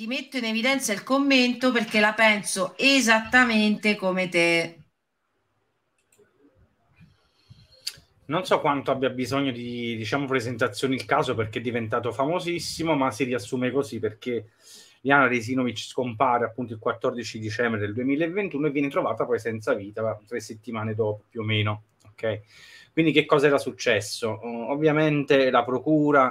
ti metto in evidenza il commento perché la penso esattamente come te. Non so quanto abbia bisogno di diciamo, presentazioni il caso perché è diventato famosissimo, ma si riassume così perché Liana Resinovic scompare appunto il 14 dicembre del 2021 e viene trovata poi senza vita tre settimane dopo più o meno ok? Quindi che cosa era successo? Uh, ovviamente la procura,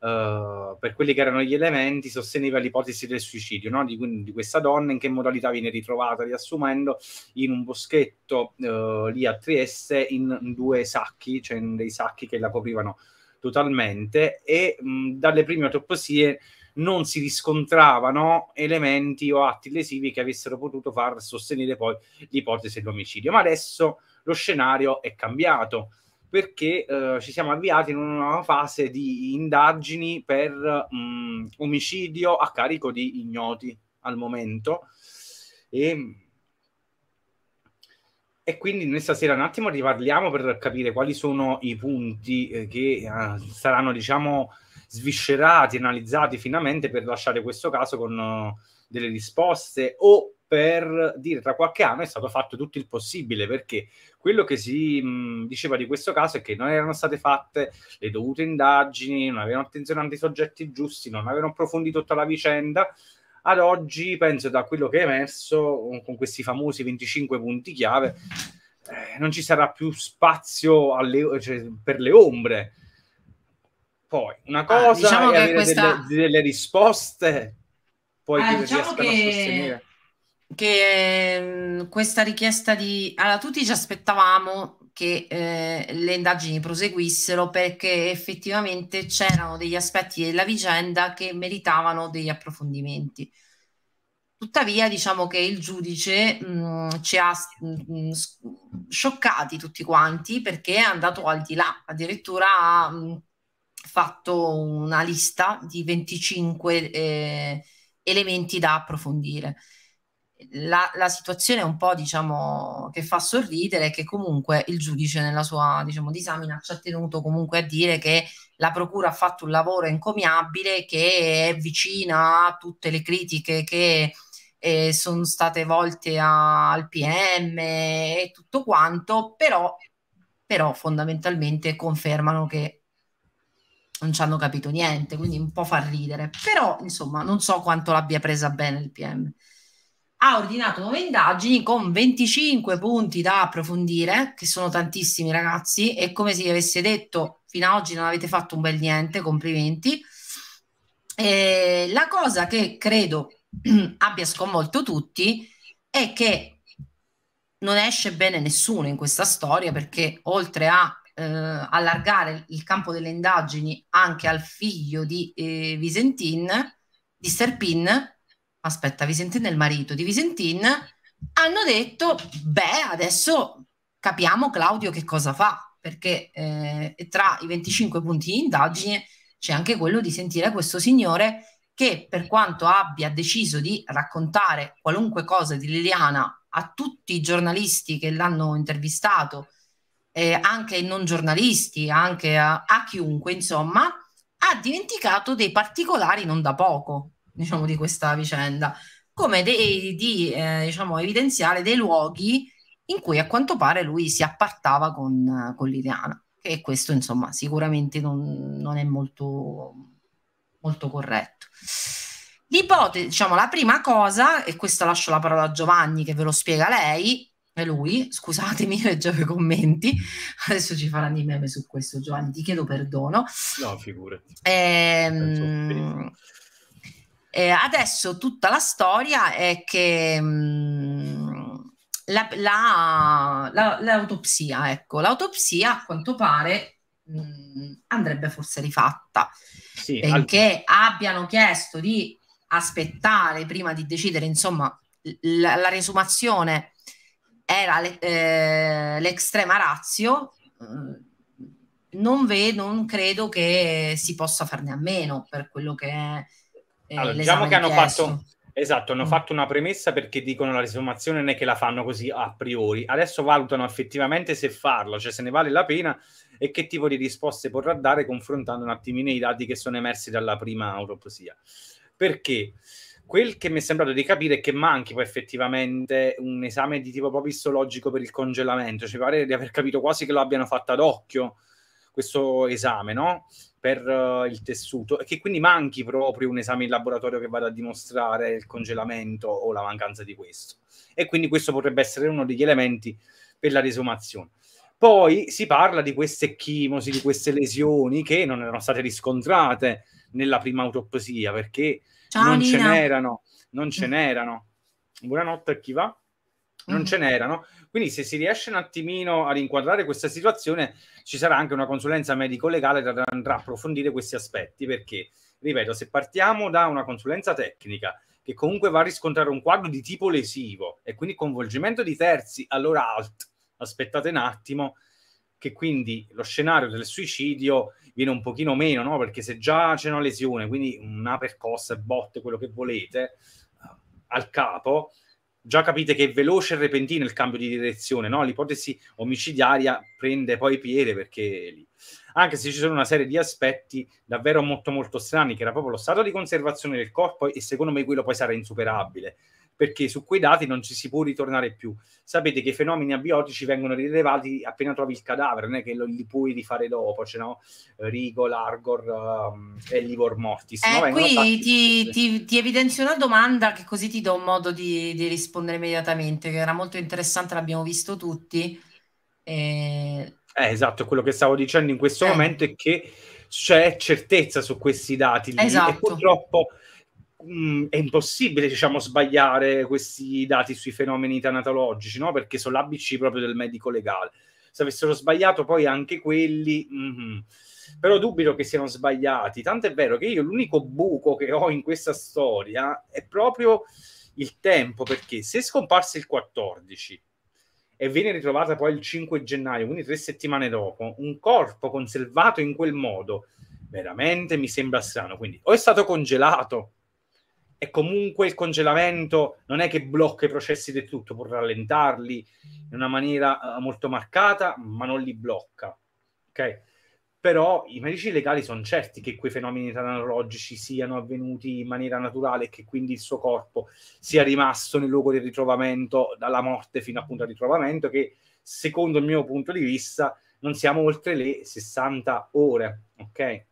uh, per quelli che erano gli elementi, sosteneva l'ipotesi del suicidio no? di, di, questa donna, in che modalità viene ritrovata, riassumendo, in un boschetto uh, lì a Trieste, in due sacchi, cioè in dei sacchi che la coprivano totalmente, e mh, mm, dalle prime autopsie non si riscontravano elementi o atti lesivi che avessero potuto far sostenere poi l'ipotesi dell'omicidio. Ma adesso lo scenario è cambiato perché eh, ci siamo avviati in una nuova fase di indagini per mh, mm, omicidio a carico di ignoti al momento. E, e quindi noi stasera un attimo riparliamo per capire quali sono i punti eh, che eh, saranno, diciamo, sviscerati, analizzati finalmente per lasciare questo caso con eh, delle risposte o per dire tra qualche anno è stato fatto tutto il possibile perché quello che si mh, diceva di questo caso è che non erano state fatte le dovute indagini, non avevano attenzionato i soggetti giusti, non avevano approfondito tutta la vicenda. Ad oggi, penso da quello che è emerso con questi famosi 25 punti chiave, eh, non ci sarà più spazio alle, cioè, per le ombre. Poi, una ah, cosa ah, diciamo è avere questa... delle, delle, risposte, poi ah, chi diciamo riescano a sostenere che eh, questa richiesta di... Allora, tutti ci aspettavamo che eh, le indagini proseguissero perché effettivamente c'erano degli aspetti della vicenda che meritavano degli approfondimenti. Tuttavia, diciamo che il giudice mh, mm, ci ha mh, mm, scioccati tutti quanti perché è andato al di là, addirittura ha mh, mm, fatto una lista di 25 eh, elementi da approfondire la, la, situazione un po' diciamo che fa sorridere che comunque il giudice nella sua diciamo, disamina ci ha tenuto comunque a dire che la procura ha fatto un lavoro encomiabile che è vicina a tutte le critiche che eh, sono state volte a, al PM e tutto quanto, però, però fondamentalmente confermano che non ci hanno capito niente, quindi un po' fa ridere, però insomma non so quanto l'abbia presa bene il PM ha ordinato nuove indagini con 25 punti da approfondire, che sono tantissimi ragazzi, e come se gli avesse detto fino ad oggi non avete fatto un bel niente, complimenti. E la cosa che credo abbia sconvolto tutti è che non esce bene nessuno in questa storia perché oltre a eh, allargare il campo delle indagini anche al figlio di eh, Visentin, di Serpin, aspetta, Visentin è il marito di Visentin, hanno detto, beh, adesso capiamo Claudio che cosa fa, perché eh, tra i 25 punti di indagine c'è anche quello di sentire questo signore che per quanto abbia deciso di raccontare qualunque cosa di Liliana a tutti i giornalisti che l'hanno intervistato, eh, anche ai non giornalisti, anche a, a chiunque, insomma, ha dimenticato dei particolari non da poco, diciamo, di questa vicenda, come dei, di eh, diciamo, evidenziare dei luoghi in cui a quanto pare lui si appartava con, con l'Ideana. E questo, insomma, sicuramente non, non è molto, molto corretto. L'ipotesi, diciamo, la prima cosa, e questa lascio la parola a Giovanni che ve lo spiega lei, e lui, scusatemi, leggevo i commenti, adesso ci faranno i meme su questo Giovanni, ti chiedo perdono. No, figurati. Ehm, eh, adesso tutta la storia è che mh, mm, la, la, la, l'autopsia, ecco, l'autopsia a quanto pare mh, mm, andrebbe forse rifatta sì, perché al... abbiano chiesto di aspettare prima di decidere, insomma, la, la resumazione era le, eh, l'extrema razio. Mm, non, vedo, non credo che si possa farne a meno per quello che è allora, diciamo che hanno fatto Esatto, hanno mm. fatto una premessa perché dicono la risformazione non è che la fanno così a priori. Adesso valutano effettivamente se farlo, cioè se ne vale la pena e che tipo di risposte potrà dare confrontando un attimino i dati che sono emersi dalla prima autopsia. Perché quel che mi è sembrato di capire è che manchi poi effettivamente un esame di tipo proprio istologico per il congelamento. Ci cioè, pare di aver capito quasi che lo abbiano fatto ad occhio questo esame, no? Per uh, il tessuto, e che quindi manchi proprio un esame in laboratorio che vada a dimostrare il congelamento o la mancanza di questo. E quindi questo potrebbe essere uno degli elementi per la risumazione. Poi si parla di queste chimosi, di queste lesioni che non erano state riscontrate nella prima autopsia perché Ciao, non Nina. ce n'erano, non ce n'erano. Buonanotte a chi va non mhm. ce n'erano. Quindi se si riesce un attimino a rinquadrare questa situazione, ci sarà anche una consulenza medico-legale che andrà a approfondire questi aspetti, perché, ripeto, se partiamo da una consulenza tecnica che comunque va a riscontrare un quadro di tipo lesivo e quindi coinvolgimento di terzi, allora alt, aspettate un attimo, che quindi lo scenario del suicidio viene un pochino meno, no? Perché se già c'è una lesione, quindi una percossa, botte, quello che volete, eh, al capo, già capite che è veloce e repentino il cambio di direzione, no? l'ipotesi omicidiaria prende poi piede perché lì. Anche se ci sono una serie di aspetti davvero molto molto strani, che era proprio lo stato di conservazione del corpo e secondo me quello poi sarà insuperabile perché su quei dati non ci si può ritornare più. Sapete che i fenomeni abiotici vengono rilevati appena trovi il cadavere, non è che li puoi rifare dopo, cioè, no? Eh, Rigo, Largor, um, ehm, Livor Mortis. Eh, no? qui ti, ti, ti, evidenzio una domanda che così ti do un modo di, di rispondere immediatamente, che era molto interessante, l'abbiamo visto tutti. Eh... Eh, esatto, quello che stavo dicendo in questo eh. momento è che c'è certezza su questi dati lì, esatto. e purtroppo mh, mm, è impossibile, diciamo, sbagliare questi dati sui fenomeni tanatologici, no? Perché sono l'ABC proprio del medico legale. Se avessero sbagliato poi anche quelli... Mh, mm-hmm. però dubito che siano sbagliati. Tanto è vero che io l'unico buco che ho in questa storia è proprio il tempo, perché se scomparse il 14 e viene ritrovata poi il 5 gennaio, quindi tre settimane dopo, un corpo conservato in quel modo, veramente mi sembra strano. Quindi o è stato congelato e comunque il congelamento non è che blocca i processi del tutto, può rallentarli in una maniera eh, molto marcata, ma non li blocca. Ok? Però i medici legali sono certi che quei fenomeni analogici siano avvenuti in maniera naturale e che quindi il suo corpo sia rimasto nel luogo del ritrovamento dalla morte fino appunto al ritrovamento, che secondo il mio punto di vista non siamo oltre le 60 ore, ok?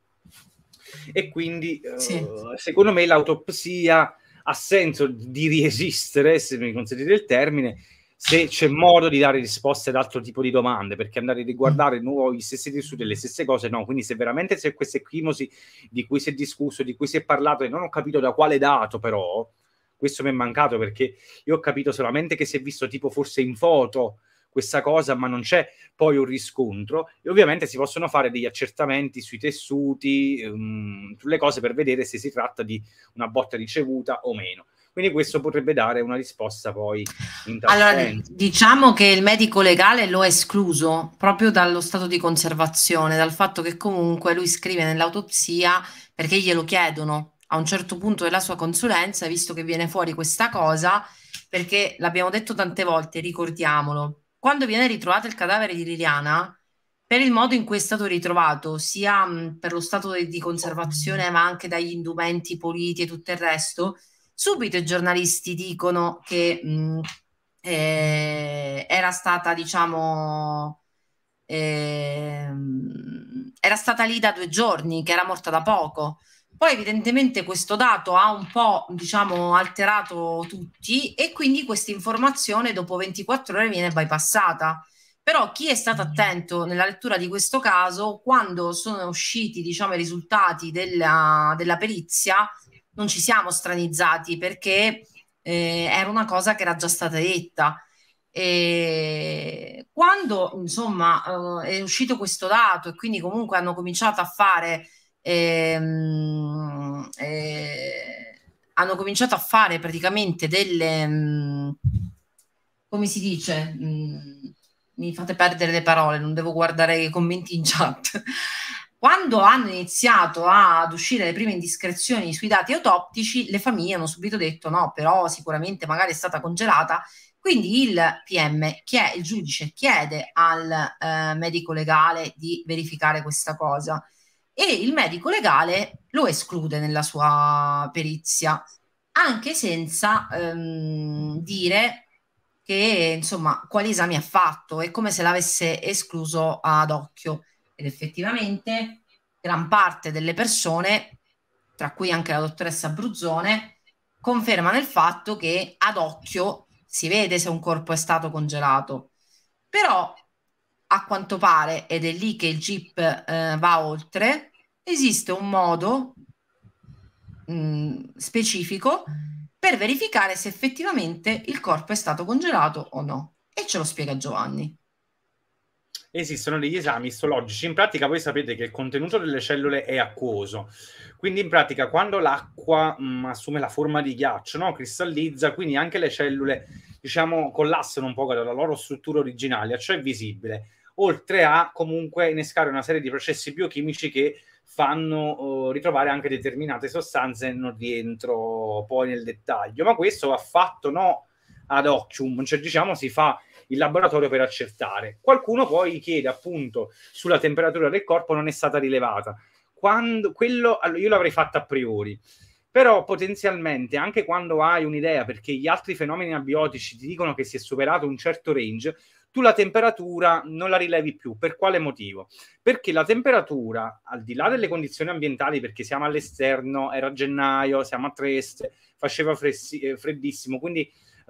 E quindi, sì. uh, secondo me, l'autopsia ha senso di riesistere, se mi consentite il termine, se c'è modo di dare risposte ad altro tipo di domande, perché andare a riguardare mm. nuovo gli stessi tessuti, e le stesse cose, no. Quindi se veramente c'è questa equimosi di cui si è discusso, di cui si è parlato e non ho capito da quale dato però, questo mi è mancato perché io ho capito solamente che si è visto tipo forse in foto, questa cosa, ma non c'è poi un riscontro e ovviamente si possono fare degli accertamenti sui tessuti, ehm, sulle cose per vedere se si tratta di una botta ricevuta o meno. Quindi questo potrebbe dare una risposta poi in tal Allora, senso. diciamo che il medico legale lo ha escluso proprio dallo stato di conservazione, dal fatto che comunque lui scrive nell'autopsia perché glielo chiedono a un certo punto della sua consulenza, visto che viene fuori questa cosa, perché l'abbiamo detto tante volte, ricordiamolo, quando viene ritrovato il cadavere di Liliana, per il modo in cui è stato ritrovato, sia per lo stato di conservazione, ma anche dagli indumenti puliti e tutto il resto, subito i giornalisti dicono che mh, eh, era stata, diciamo, eh, era stata lì da due giorni, che era morta da poco. Poi evidentemente questo dato ha un po' diciamo, alterato tutti e quindi questa informazione dopo 24 ore viene bypassata. Però chi è stato mm-hmm. attento nella lettura di questo caso, quando sono usciti diciamo, i risultati della, della, perizia, non ci siamo stranizzati perché eh, era una cosa che era già stata detta. E quando insomma eh, è uscito questo dato e quindi comunque hanno cominciato a fare ehm, eh, hanno cominciato a fare praticamente delle, mm, come si dice, mm, mi fate perdere le parole, non devo guardare i commenti in chat. Quando hanno iniziato ad uscire le prime indiscrezioni sui dati autoptici, le famiglie hanno subito detto no, però sicuramente magari è stata congelata. Quindi il PM, che il giudice, chiede al eh, medico legale di verificare questa cosa e il medico legale lo esclude nella sua perizia, anche senza ehm, dire che, insomma, quali esami ha fatto, è come se l'avesse escluso ad occhio. Ed effettivamente gran parte delle persone, tra cui anche la dottoressa Bruzzone, confermano il fatto che ad occhio si vede se un corpo è stato congelato. Però a quanto pare, ed è lì che il GIP eh, va oltre, esiste un modo mh, mm, specifico per verificare se effettivamente il corpo è stato congelato o no. E ce lo spiega Giovanni. Esistono degli esami istologici. In pratica voi sapete che il contenuto delle cellule è acquoso. Quindi in pratica quando l'acqua mh, mm, assume la forma di ghiaccio, no? cristallizza, quindi anche le cellule diciamo collassano un po' dalla loro struttura originaria, cioè visibile oltre a comunque innescare una serie di processi biochimici che fanno eh, ritrovare anche determinate sostanze, non rientro poi nel dettaglio, ma questo va fatto no ad occhium, cioè diciamo si fa il laboratorio per accertare. Qualcuno poi chiede appunto sulla temperatura del corpo non è stata rilevata. Quando, quello io l'avrei fatto a priori però potenzialmente anche quando hai un'idea perché gli altri fenomeni abiotici ti dicono che si è superato un certo range tu la temperatura non la rilevi più. Per quale motivo? Perché la temperatura, al di là delle condizioni ambientali, perché siamo all'esterno, era gennaio, siamo a Trieste, faceva fressi, eh, freddissimo, quindi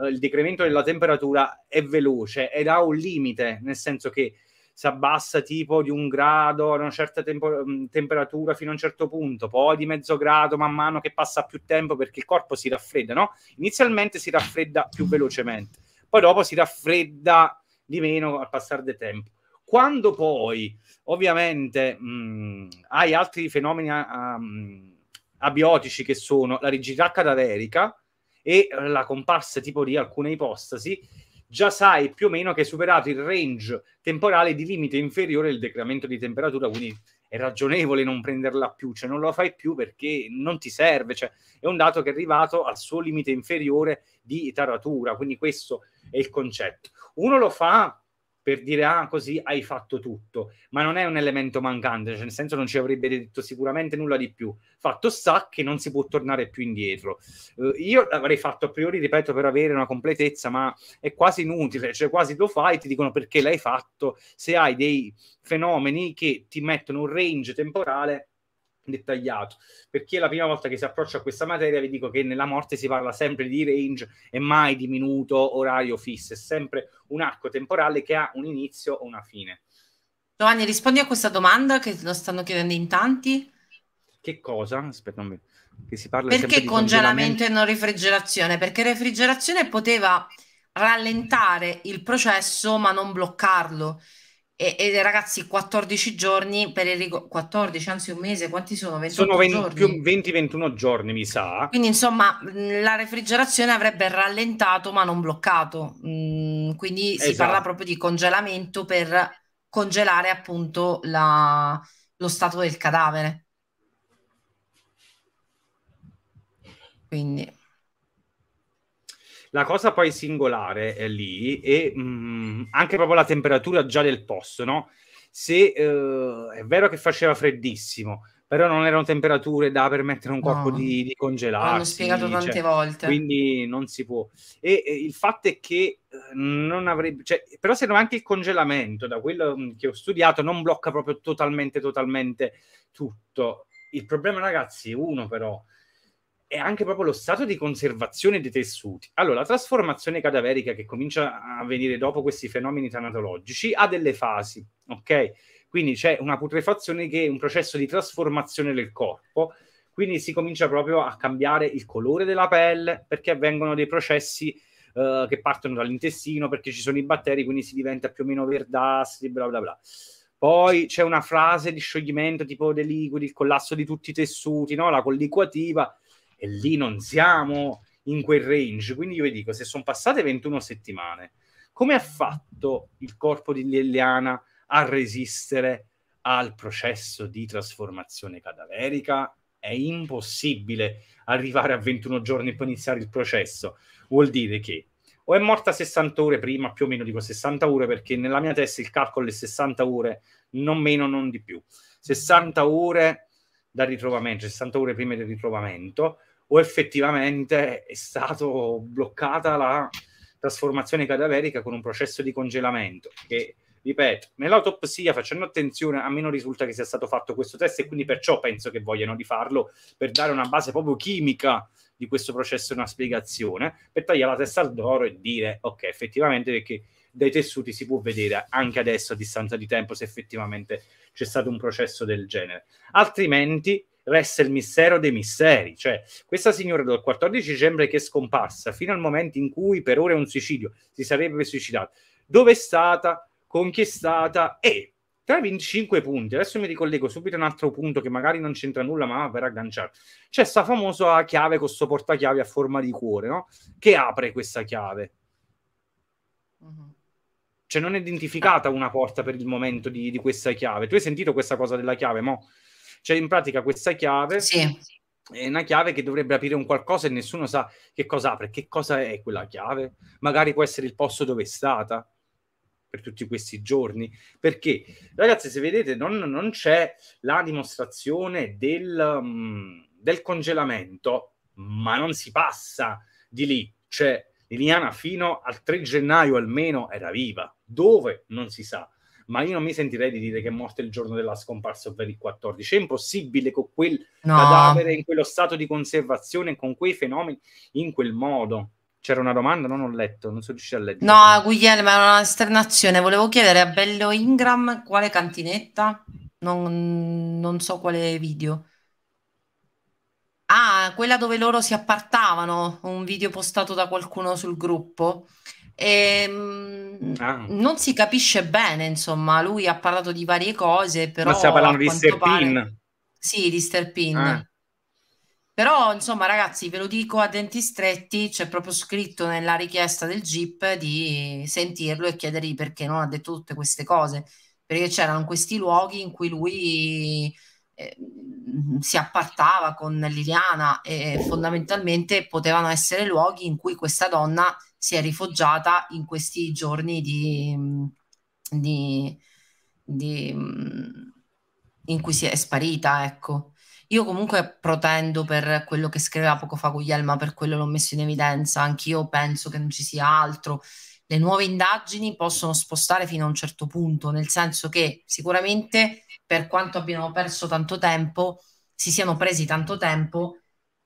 eh, il decremento della temperatura è veloce ed ha un limite, nel senso che si abbassa tipo di un grado a una certa tempo, mm, temperatura fino a un certo punto, poi di mezzo grado man mano che passa più tempo perché il corpo si raffredda, no? Inizialmente si raffredda più velocemente, poi dopo si raffredda di meno al passare del tempo. Quando poi ovviamente mh, mm, hai altri fenomeni um, abiotici che sono la rigidità cadaverica e la comparsa tipo di alcune ipostasi, già sai più o meno che hai superato il range temporale di limite inferiore al decremento di temperatura, quindi è ragionevole non prenderla più, cioè non lo fai più perché non ti serve, cioè è un dato che è arrivato al suo limite inferiore di taratura, quindi questo è il concetto. Uno lo fa per dire ah così hai fatto tutto, ma non è un elemento mancante, cioè nel senso non ci avrebbe detto sicuramente nulla di più. Fatto sa che non si può tornare più indietro. Eh, io l'avrei fatto a priori, ripeto, per avere una completezza, ma è quasi inutile, cioè quasi lo fai, ti dicono perché l'hai fatto, se hai dei fenomeni che ti mettono un range temporale dettagliato Per chi è la prima volta che si approccia a questa materia vi dico che nella morte si parla sempre di range e mai di minuto orario fisso è sempre un arco temporale che ha un inizio o una fine Giovanni rispondi a questa domanda che lo stanno chiedendo in tanti che cosa? aspetta un momento che si parla perché congelamento e non refrigerazione perché refrigerazione poteva rallentare il processo ma non bloccarlo e, e, ragazzi 14 giorni per il rico- 14 anzi un mese quanti sono 20, sono 20-21 giorni mi sa quindi insomma la refrigerazione avrebbe rallentato ma non bloccato mm, quindi esatto. si parla proprio di congelamento per congelare appunto la, lo stato del cadavere quindi la cosa poi singolare è lì e mh, mm, anche proprio la temperatura già del posto, no? Se eh, è vero che faceva freddissimo, però non erano temperature da permettere un corpo no, di, di congelare. L'hanno spiegato cioè, tante cioè, volte. Quindi non si può. E, e, il fatto è che eh, non avrebbe... Cioè, però se non anche il congelamento, da quello mm, che ho studiato, non blocca proprio totalmente, totalmente tutto. Il problema, ragazzi, è uno però, è anche proprio lo stato di conservazione dei tessuti. Allora, la trasformazione cadaverica che comincia a avvenire dopo questi fenomeni tanatologici ha delle fasi, ok? Quindi c'è una putrefazione che è un processo di trasformazione del corpo, quindi si comincia proprio a cambiare il colore della pelle perché avvengono dei processi eh, che partono dall'intestino perché ci sono i batteri, quindi si diventa più o meno verdastri, bla bla bla. Poi c'è una fase di scioglimento tipo dei liquidi, il collasso di tutti i tessuti, no? la colliquativa e lì non siamo in quel range. Quindi io vi dico, se sono passate 21 settimane, come ha fatto il corpo di Liliana a resistere al processo di trasformazione cadaverica? È impossibile arrivare a 21 giorni e poi iniziare il processo. Vuol dire che o è morta 60 ore prima, più o meno dico 60 ore, perché nella mia testa il calcolo è 60 ore, non meno, non di più. 60 ore da ritrovamento, 60 ore prima del ritrovamento, o effettivamente è stata bloccata la trasformazione cadaverica con un processo di congelamento che ripeto, nell'autopsia facendo attenzione a me non risulta che sia stato fatto questo test e quindi perciò penso che vogliano rifarlo per dare una base proprio chimica di questo processo una spiegazione per tagliare la testa al d'oro e dire ok effettivamente perché dai tessuti si può vedere anche adesso a distanza di tempo se effettivamente c'è stato un processo del genere altrimenti resta il mistero dei misteri. Cioè, questa signora dal 14 dicembre che è scomparsa fino al momento in cui per ora è un suicidio, si sarebbe suicidata. Dove è stata? Con chi è stata? E tra i 25 punti, adesso mi ricollego subito a un altro punto che magari non c'entra nulla, ma per agganciare. C'è sta famosa chiave con questo portachiavi a forma di cuore, no? Che apre questa chiave. Mm-hmm. cioè non è identificata una porta per il momento di, di, questa chiave. Tu hai sentito questa cosa della chiave, mo? c'è cioè, in pratica, questa chiave sì. è una chiave che dovrebbe aprire un qualcosa e nessuno sa che cosa apre. Che cosa è quella chiave? Magari può essere il posto dove è stata per tutti questi giorni. Perché, ragazzi, se vedete, non, non c'è la dimostrazione del, mm, del, congelamento, ma non si passa di lì. Cioè, Liliana fino al 3 gennaio almeno era viva. Dove? Non si sa ma io non mi sentirei di dire che è morto il giorno della scomparsa, ovvero il 14. È impossibile con quel no. cadavere in quello stato di conservazione, con quei fenomeni, in quel modo. C'era una domanda, non ho letto, non sono riuscito a leggere. No, Guglielmo, è una sternazione. Volevo chiedere a Bello Ingram quale cantinetta, non, non so quale video. Ah, quella dove loro si appartavano, un video postato da qualcuno sul gruppo. E, ehm, ah. Non si capisce bene, insomma, lui ha parlato di varie cose, però... Ma stiamo parlando di Sterpin? Pare... Sì, di Sterpin. Ah. Però, insomma, ragazzi, ve lo dico a denti stretti, c'è proprio scritto nella richiesta del GIP di sentirlo e chiedergli perché non ha detto tutte queste cose, perché c'erano questi luoghi in cui lui ehm, si appartava con Liliana e fondamentalmente potevano essere luoghi in cui questa donna si è rifugiata in questi giorni di, mm, di, di, mm, in cui si è sparita, ecco. Io comunque protendo per quello che scriveva poco fa Guglielma, per quello l'ho messo in evidenza, anch'io penso che non ci sia altro. Le nuove indagini possono spostare fino a un certo punto, nel senso che sicuramente per quanto abbiano perso tanto tempo, si siano presi tanto tempo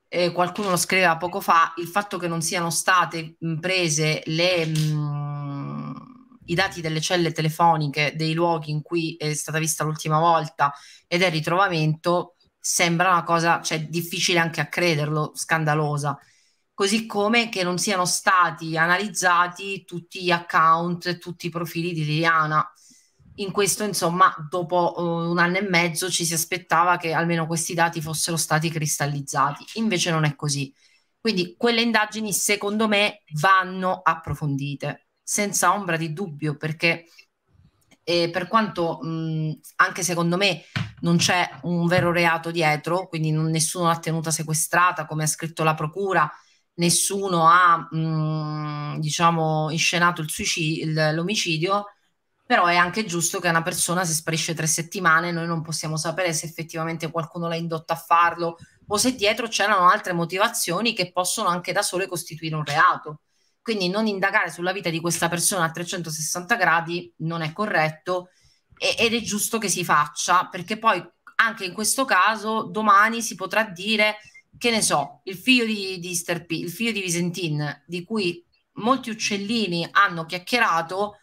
eh, qualcuno lo scriveva poco fa, il fatto che non siano state prese le, mh, i dati delle celle telefoniche dei luoghi in cui è stata vista l'ultima volta e del ritrovamento sembra una cosa, cioè, difficile anche a crederlo, scandalosa. Così come che non siano stati analizzati tutti gli account, tutti i profili di Liliana in questo, insomma, dopo eh, un anno e mezzo ci si aspettava che almeno questi dati fossero stati cristallizzati, invece non è così. Quindi quelle indagini, secondo me, vanno approfondite, senza ombra di dubbio, perché eh, per quanto mh, anche secondo me non c'è un vero reato dietro, quindi non, nessuno l'ha tenuta sequestrata, come ha scritto la procura, nessuno ha, mh, diciamo, inscenato l'omicidio, però è anche giusto che una persona se sparisce tre settimane noi non possiamo sapere se effettivamente qualcuno l'ha indotta a farlo o se dietro c'erano altre motivazioni che possono anche da sole costituire un reato. Quindi non indagare sulla vita di questa persona a 360 gradi non è corretto e, ed è giusto che si faccia perché poi anche in questo caso domani si potrà dire che ne so, il figlio di, di Sterpi, il figlio di Visentin, di cui molti uccellini hanno chiacchierato,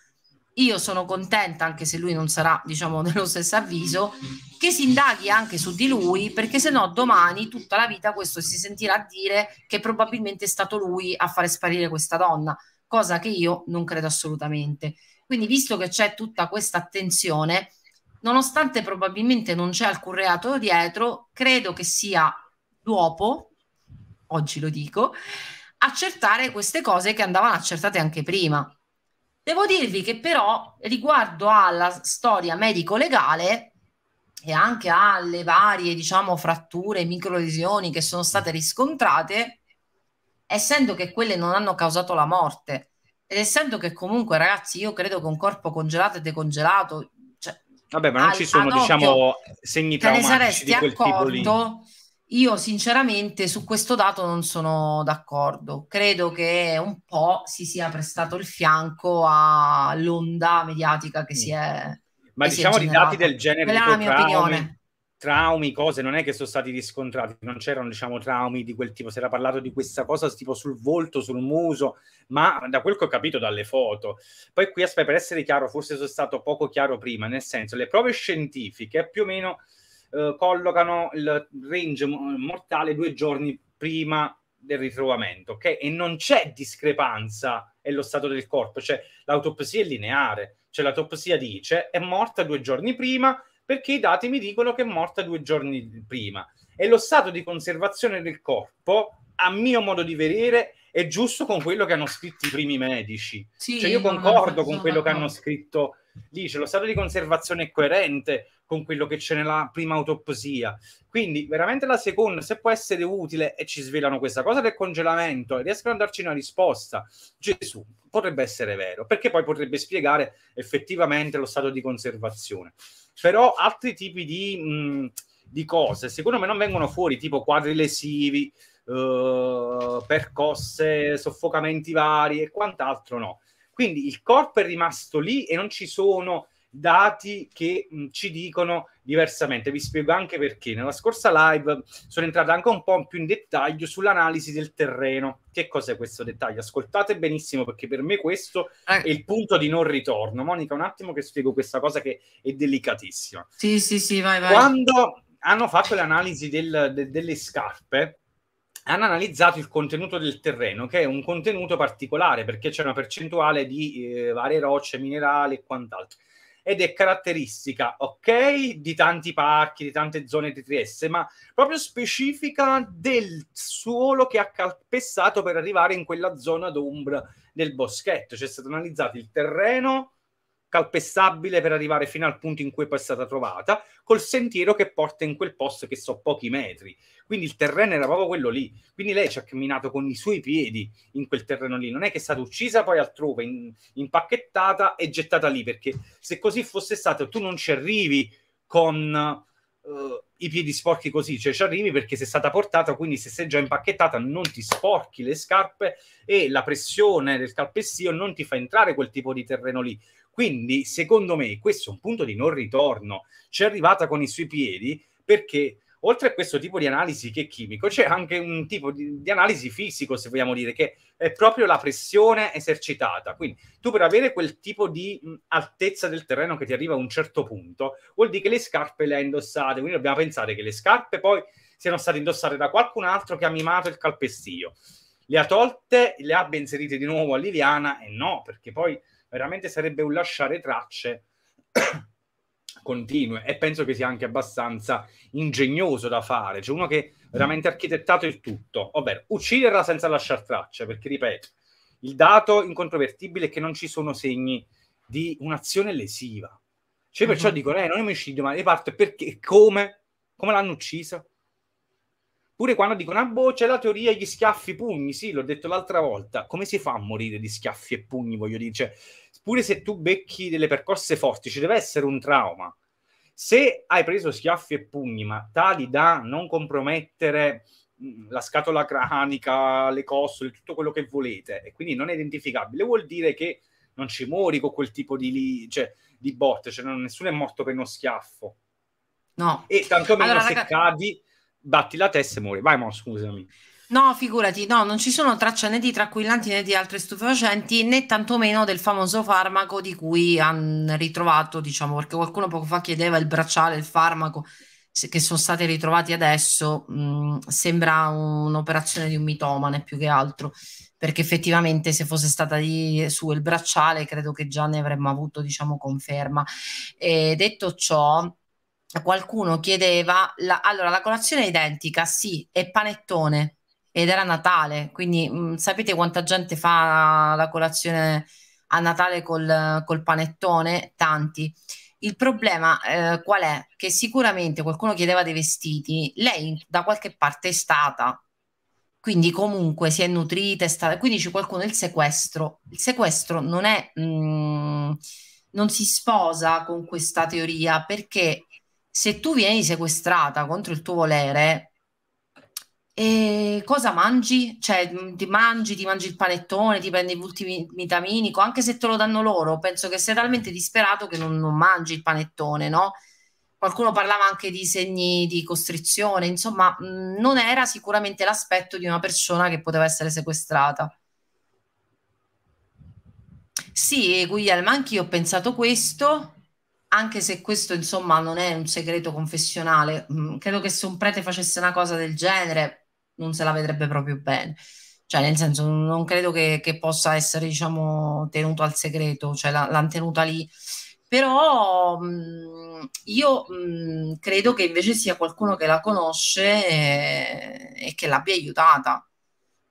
io sono contenta, anche se lui non sarà, diciamo, dello stesso avviso, che si indaghi anche su di lui, perché se no domani tutta la vita questo si sentirà dire che probabilmente è stato lui a fare sparire questa donna, cosa che io non credo assolutamente. Quindi, visto che c'è tutta questa attenzione, nonostante probabilmente non c'è alcun reato dietro, credo che sia dopo, oggi lo dico, accertare queste cose che andavano accertate anche prima Devo dirvi che però riguardo alla storia medico-legale e anche alle varie, diciamo, fratture, microlesioni che sono state riscontrate, essendo che quelle non hanno causato la morte, ed essendo che comunque, ragazzi, io credo che un corpo congelato e decongelato, cioè, Vabbè, ma non al, ci sono, diciamo, segni traumatici di quel accorto, tipo lì. Io sinceramente su questo dato non sono d'accordo. Credo che un po' si sia prestato il fianco all'onda mediatica che si mm. è. Ma diciamo di dati del genere. Quella è la mia traumi, opinione. Traumi, cose, non è che sono stati riscontrati, non c'erano diciamo traumi di quel tipo, si era parlato di questa cosa tipo sul volto, sul muso, ma da quel che ho capito dalle foto. Poi qui aspetta, per essere chiaro, forse sono stato poco chiaro prima, nel senso le prove scientifiche più o meno eh, collocano il range mortale due giorni prima del ritrovamento, ok? E non c'è discrepanza è lo stato del corpo, cioè l'autopsia è lineare, cioè l'autopsia dice è morta due giorni prima perché i dati mi dicono che è morta due giorni prima e lo stato di conservazione del corpo, a mio modo di vedere, è giusto con quello che hanno scritto i primi medici. Sì, cioè io concordo con quello che hanno scritto dice lo stato di conservazione è coerente con quello che c'è nella prima autopsia. Quindi veramente la seconda, se può essere utile e ci svelano questa cosa del congelamento e riescono a darci una risposta, Gesù, potrebbe essere vero, perché poi potrebbe spiegare effettivamente lo stato di conservazione. Però altri tipi di, mh, di cose, secondo me non vengono fuori, tipo quadri lesivi, eh, percosse, soffocamenti vari e quant'altro no quindi il corpo è rimasto lì e non ci sono dati che mh, ci dicono diversamente. Vi spiego anche perché. Nella scorsa live sono entrata anche un po' più in dettaglio sull'analisi del terreno. Che cos'è questo dettaglio? Ascoltate benissimo perché per me questo eh. è il punto di non ritorno. Monica, un attimo che spiego questa cosa che è delicatissima. Sì, sì, sì, vai, vai. Quando hanno fatto l'analisi del, de, delle scarpe, hanno analizzato il contenuto del terreno, che è un contenuto particolare perché c'è una percentuale di eh, varie rocce, minerali e quant'altro. Ed è caratteristica, ok, di tanti parchi, di tante zone di Trieste, ma proprio specifica del suolo che ha calpestato per arrivare in quella zona d'ombra del boschetto. Cioè è stato analizzato il terreno, calpestabile per arrivare fino al punto in cui poi è stata trovata, col sentiero che porta in quel posto che so pochi metri. Quindi il terreno era proprio quello lì. Quindi lei ci ha camminato con i suoi piedi in quel terreno lì. Non è che è stata uccisa poi altrove, in, impacchettata e gettata lì, perché se così fosse stato tu non ci arrivi con uh, i piedi sporchi così, cioè ci arrivi perché sei stata portata, quindi se sei già impacchettata non ti sporchi le scarpe e la pressione del calpestio non ti fa entrare quel tipo di terreno lì quindi, secondo me, questo è un punto di non ritorno. C'è arrivata con i suoi piedi perché oltre a questo tipo di analisi che è chimico, c'è anche un tipo di, di, analisi fisico, se vogliamo dire, che è proprio la pressione esercitata. Quindi tu per avere quel tipo di mh, altezza del terreno che ti arriva a un certo punto, vuol dire che le scarpe le hai indossate, quindi dobbiamo pensare che le scarpe poi siano state indossate da qualcun altro che ha mimato il calpestio. Le ha tolte, le abbia inserite di nuovo a Liliana e no, perché poi veramente sarebbe un lasciare tracce continue e penso che sia anche abbastanza ingegnoso da fare. C'è uno che veramente ha architettato il tutto, ovvero ucciderla senza lasciare tracce, perché ripeto, il dato incontrovertibile è che non ci sono segni di un'azione lesiva. Cioè, perciò mm-hmm. dicono, eh, non è un omicidio, ma le parte perché, come, come l'hanno uccisa? Pure quando dicono, a ah, boccia la teoria gli schiaffi e pugni, sì, l'ho detto l'altra volta, come si fa a morire di schiaffi e pugni, voglio dire, cioè, pure se tu becchi delle percosse forti, ci deve essere un trauma. Se hai preso schiaffi e pugni, ma tali da non compromettere mm, la scatola cranica, le costole, tutto quello che volete, e quindi non è identificabile, vuol dire che non ci muori con quel tipo di, li, cioè, di botte, cioè non, nessuno è morto per uno schiaffo. No. E tantomeno allora, se ragazzi... cadi, batti la testa e muori. Vai, mo, scusami. No, figurati, no, non ci sono tracce né di tranquillanti né di altri stupefacenti, né tantomeno del famoso farmaco di cui hanno ritrovato, diciamo, perché qualcuno poco fa chiedeva il bracciale, il farmaco che sono stati ritrovati adesso, mh, mm, sembra un'operazione di un mitomane più che altro, perché effettivamente se fosse stata di, su il bracciale credo che già ne avremmo avuto, diciamo, conferma. E detto ciò, qualcuno chiedeva, la, allora la colazione è identica, sì, è panettone ed era Natale, quindi mh, mm, sapete quanta gente fa la colazione a Natale col, col panettone? Tanti. Il problema eh, qual è? Che sicuramente qualcuno chiedeva dei vestiti, lei da qualche parte è stata, quindi comunque si è nutrita, è stata, quindi c'è qualcuno, il sequestro, il sequestro non è... Mh, mm, non si sposa con questa teoria perché se tu vieni sequestrata contro il tuo volere, e cosa mangi? Cioè, mm, ti mangi, ti mangi il panettone, ti prendi l'ultivitaminico, anche se te lo danno loro, penso che sei talmente disperato che non, non, mangi il panettone, no? Qualcuno parlava anche di segni di costrizione, insomma, mm, non era sicuramente l'aspetto di una persona che poteva essere sequestrata. Sì, Guglielmo, anch'io ho pensato questo anche se questo insomma non è un segreto confessionale, mm, credo che se un prete facesse una cosa del genere non se la vedrebbe proprio bene. Cioè, nel senso, non credo che, che possa essere, diciamo, tenuto al segreto, cioè l'hanno tenuta lì. Però mh, mm, io mh, mm, credo che invece sia qualcuno che la conosce e, eh, e che l'abbia aiutata.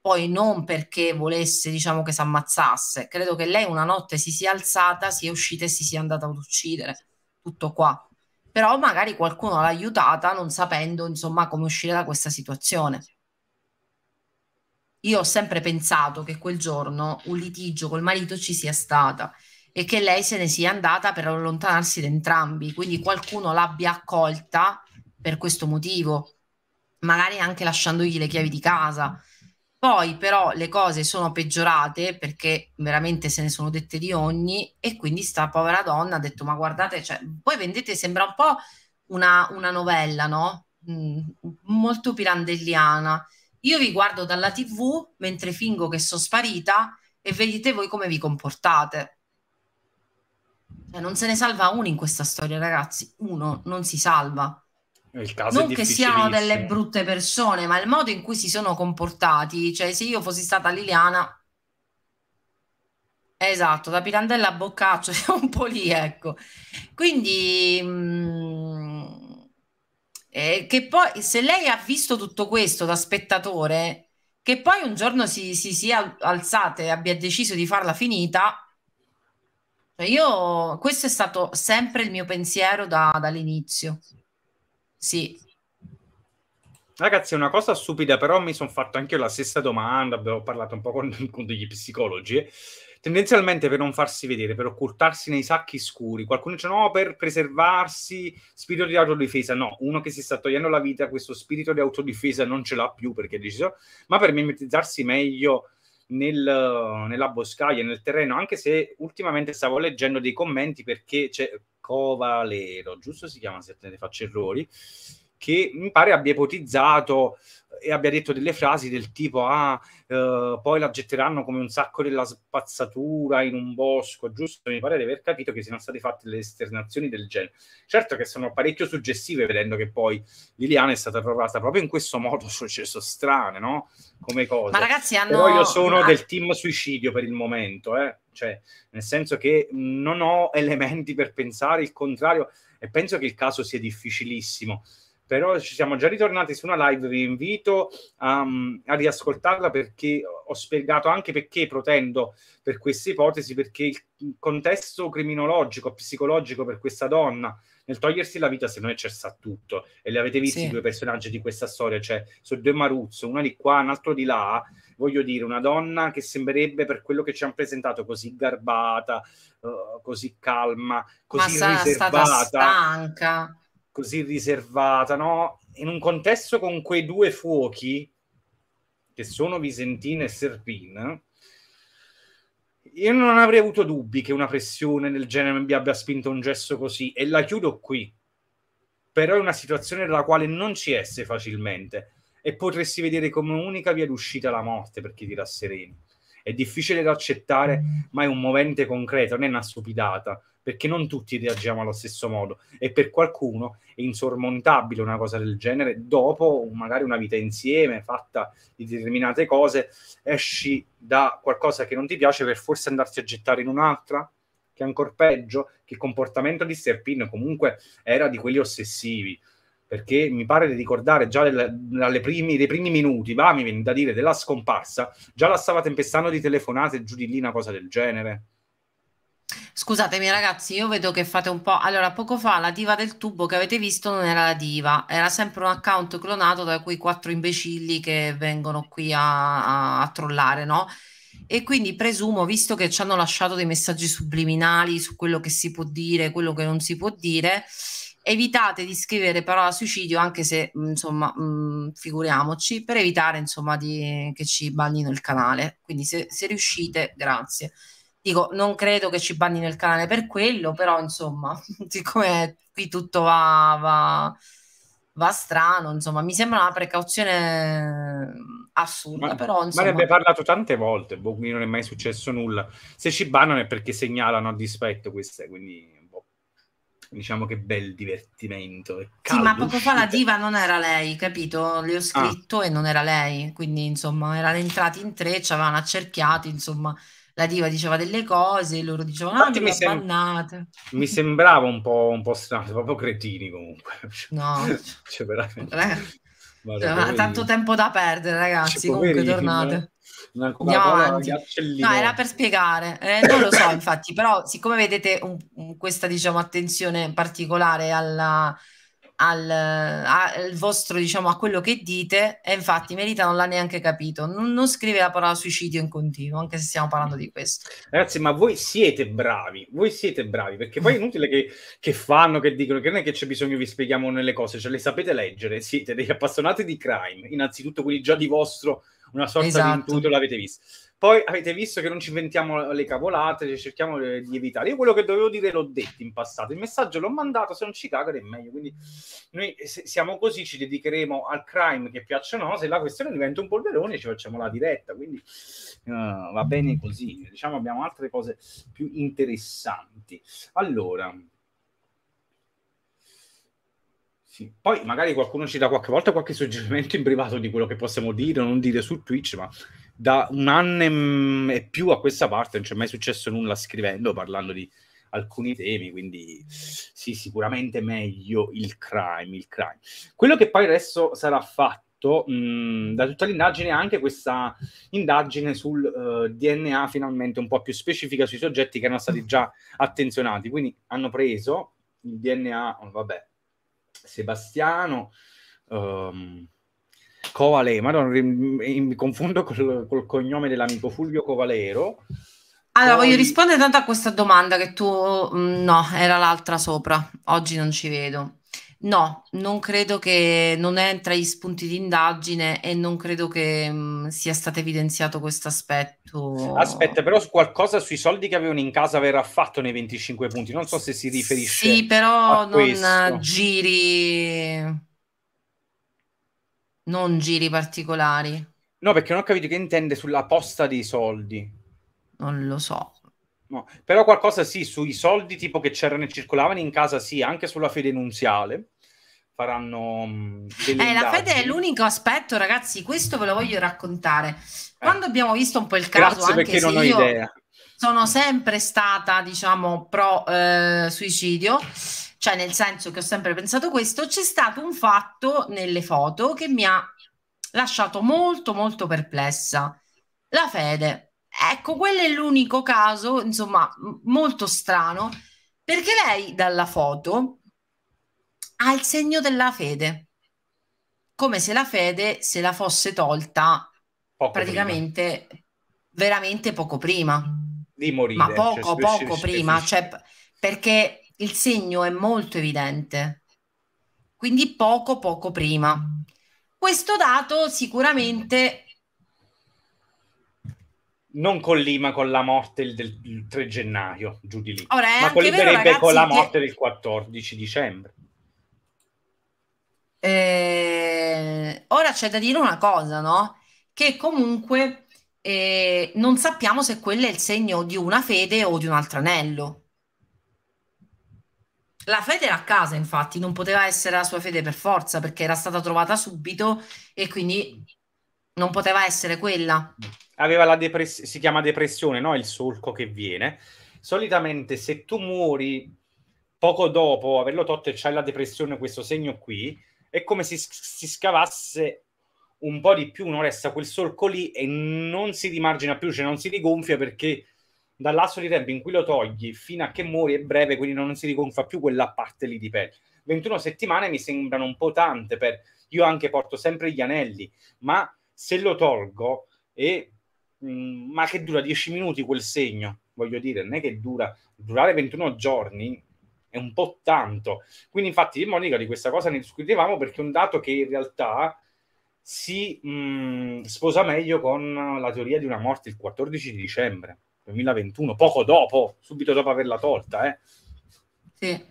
Poi non perché volesse, diciamo, che si ammazzasse. Credo che lei una notte si sia alzata, si è uscita e si sia andata ad uccidere tutto qua. Però magari qualcuno l'ha aiutata non sapendo, insomma, come uscire da questa situazione. Io ho sempre pensato che quel giorno un litigio col marito ci sia stata e che lei se ne sia andata per allontanarsi da entrambi, quindi qualcuno l'abbia accolta per questo motivo, magari anche lasciandogli le chiavi di casa poi però le cose sono peggiorate perché veramente se ne sono dette di ogni e quindi sta povera donna ha detto ma guardate, cioè, voi vendete sembra un po' una, una novella, no? Mm, molto pirandelliana. Io vi guardo dalla tv mentre fingo che sono sparita e vedete voi come vi comportate. Cioè, non se ne salva uno in questa storia ragazzi, uno non si salva non che siano delle brutte persone, ma il modo in cui si sono comportati, cioè se io fossi stata Liliana, esatto, da Pirandella a Boccaccio, siamo un po' lì, ecco. Quindi, mh, mm, eh, che poi, se lei ha visto tutto questo da spettatore, che poi un giorno si, si sia alzata e abbia deciso di farla finita, cioè, io, questo è stato sempre il mio pensiero da, dall'inizio. Sì. Ragazzi, è una cosa stupida, però mi sono fatto anche io la stessa domanda, abbiamo parlato un po' con, con degli psicologi. Eh. Tendenzialmente per non farsi vedere, per occultarsi nei sacchi scuri. Qualcuno dice no, per preservarsi, spirito di autodifesa. No, uno che si sta togliendo la vita, questo spirito di autodifesa non ce l'ha più perché ha deciso, ma per mimetizzarsi meglio nel, nella boscaglia, nel terreno, anche se ultimamente stavo leggendo dei commenti perché Covalero, giusto si chiama se te ne faccio errori, che mi pare abbia ipotizzato eh, e abbia detto delle frasi del tipo ah, eh, poi la getteranno come un sacco della spazzatura in un bosco, giusto? Mi pare di aver capito che siano state fatte delle esternazioni del genere. Certo che sono parecchio suggestive, vedendo che poi Liliana è stata trovata proprio in questo modo, successo strane, no? Come cose. Ma ragazzi, hanno... Però io sono Ma... Ah. del team suicidio per il momento, eh? Cioè, nel senso che non ho elementi per pensare il contrario e penso che il caso sia difficilissimo però ci siamo già ritornati su una live, vi invito a, mm, a riascoltarla perché ho spiegato anche perché protendo per questa ipotesi, perché il contesto criminologico, psicologico per questa donna nel togliersi la vita se no è cessa tutto e li avete visti sì. due personaggi di questa storia cioè su due Maruzzo, una di qua un altro di là, voglio dire una donna che sembrerebbe per quello che ci hanno presentato così garbata uh, così calma così Ma riservata stata stanca così riservata, no? In un contesto con quei due fuochi, che sono Visentina e Serpin, io non avrei avuto dubbi che una pressione del genere mi abbia spinto un gesto così, e la chiudo qui. Però è una situazione dalla quale non ci esce facilmente e potresti vedere come unica via d'uscita la morte per chi ti rassereni. È difficile da accettare, mm. ma è un movente concreto, non è una stupidata perché non tutti reagiamo allo stesso modo e per qualcuno è insormontabile una cosa del genere dopo magari una vita insieme fatta di determinate cose esci da qualcosa che non ti piace per forse andarsi a gettare in un'altra che è ancora peggio che il comportamento di Serpin comunque era di quelli ossessivi perché mi pare di ricordare già dai primi, primi minuti, va, mi viene da dire, della scomparsa, già la stava tempestando di telefonate giù di lì, una cosa del genere Scusatemi ragazzi, io vedo che fate un po'. Allora, poco fa la diva del tubo che avete visto non era la diva, era sempre un account clonato da quei quattro imbecilli che vengono qui a, a, a trollare, no? E quindi presumo, visto che ci hanno lasciato dei messaggi subliminali su quello che si può dire, quello che non si può dire, evitate di scrivere parola suicidio, anche se mm, insomma, mh, mm, figuriamoci, per evitare insomma di, che ci bagnino il canale. Quindi se, se riuscite, grazie. Dico, non credo che ci bannino il canale per quello, però insomma, siccome qui tutto va, va, va strano, insomma, mi sembra una precauzione assurda, ma, però insomma... Ma ne abbiamo parlato tante volte, boh, quindi non è mai successo nulla. Se ci bannano è perché segnalano a dispetto queste, quindi boh, diciamo che bel divertimento. Sì, ma poco fa la diva non era lei, capito? Le ho ah. scritto ah. e non era lei, quindi insomma erano entrati in tre, ci avevano accerchiati, insomma la diva diceva delle cose loro dicevano ah, mi, sem- bannate. Mi sembrava un po', un po' strano, proprio cretini comunque. No. cioè, veramente... Eh. Vale, cioè, tanto tempo da perdere, ragazzi. Cioè, comunque, tornate. Una Andiamo avanti. No, era per spiegare, eh, non lo so, infatti, però, siccome vedete un, un, questa diciamo attenzione particolare alla, al, al, vostro, diciamo, a quello che dite e infatti Merita non l'ha neanche capito. Non, non, scrive la parola suicidio in continuo, anche se stiamo parlando di questo. Ragazzi, ma voi siete bravi, voi siete bravi, perché poi è inutile che, che fanno, che dicono, che non è che c'è bisogno vi spieghiamo nelle cose, cioè le sapete leggere, siete degli appassionati di crime, innanzitutto quelli già di vostro, una sorta esatto. di intuito l'avete visto. Poi avete visto che non ci inventiamo le cavolate, cioè cerchiamo di evitare. Io quello che dovevo dire l'ho detto in passato, il messaggio l'ho mandato, se non ci cagano è meglio. Quindi noi siamo così, ci dedicheremo al crime che piacciono o no, se la questione diventa un polverone ci facciamo la diretta, quindi uh, va bene così. Diciamo abbiamo altre cose più interessanti. Allora... Sì. Poi magari qualcuno ci dà qualche volta qualche suggerimento in privato di quello che possiamo dire o non dire su Twitch, ma da un anno e più a questa parte non c'è mai successo nulla scrivendo, parlando di alcuni temi, quindi sì, sicuramente meglio il crime, il crime. Quello che poi adesso sarà fatto mh, da tutta l'indagine è anche questa indagine sul uh, eh, DNA finalmente un po' più specifica sui soggetti che erano stati già attenzionati, quindi hanno preso il DNA, oh, vabbè, Sebastiano, um, Covale, madonna, mi confondo col, col cognome dell'amico Fulvio Covalero. Allora, Poi... voglio rispondere tanto a questa domanda che tu... Mm, no, era l'altra sopra, oggi non ci vedo. No, non credo che non è tra gli spunti di indagine e non credo che mh, mm, sia stato evidenziato questo aspetto. Aspetta, però qualcosa sui soldi che avevano in casa verrà fatto nei 25 punti, non so se si riferisce. Sì, però non questo. giri non giri particolari. No, perché non ho capito che intende sulla posta dei soldi. Non lo so. No. Però qualcosa sì, sui soldi tipo che c'erano e circolavano in casa sì, anche sulla fede nunziale faranno mm, delle eh, la fede è l'unico aspetto, ragazzi. Questo ve lo voglio raccontare. Eh. Quando eh. abbiamo visto un po' il caso, Grazie anche se io idea. sono sempre stata, diciamo, pro eh, suicidio cioè nel senso che ho sempre pensato questo, c'è stato un fatto nelle foto che mi ha lasciato molto molto perplessa. La fede. Ecco, quello è l'unico caso, insomma, molto strano, perché lei dalla foto ha il segno della fede, come se la fede se la fosse tolta poco praticamente prima. veramente poco prima. Di morire. Ma poco, cioè, poco prima, cioè perché il segno è molto evidente, quindi poco poco prima. Questo dato sicuramente non collima con la morte del, 3 gennaio, giù di lì, Ora, ma collimerebbe vero, ragazzi, con la morte che... del 14 dicembre. Eh, ora c'è da dire una cosa, no? Che comunque eh, non sappiamo se quello è il segno di una fede o di un altro anello. La fede era a casa, infatti, non poteva essere la sua fede per forza perché era stata trovata subito e quindi non poteva essere quella. Aveva la depressione, si chiama depressione, no? Il solco che viene. Solitamente se tu muori poco dopo averlo tolto e c'hai la depressione, questo segno qui, è come se si scavasse un po' di più, non resta quel solco lì e non si rimargina più, cioè non si rigonfia perché dal lasso di tempo in cui lo togli fino a che muori è breve, quindi non si riconfa più quella parte lì di pelle. 21 settimane mi sembrano un po' tante per... Io anche porto sempre gli anelli, ma se lo tolgo e... Mh, mm, ma che dura 10 minuti quel segno, voglio dire, non è che dura... Durare 21 giorni è un po' tanto. Quindi infatti Monica di questa cosa ne discutevamo perché è un dato che in realtà si mh, mm, sposa meglio con la teoria di una morte il 14 di dicembre. 2021, poco dopo, subito dopo averla tolta. Eh. Sì.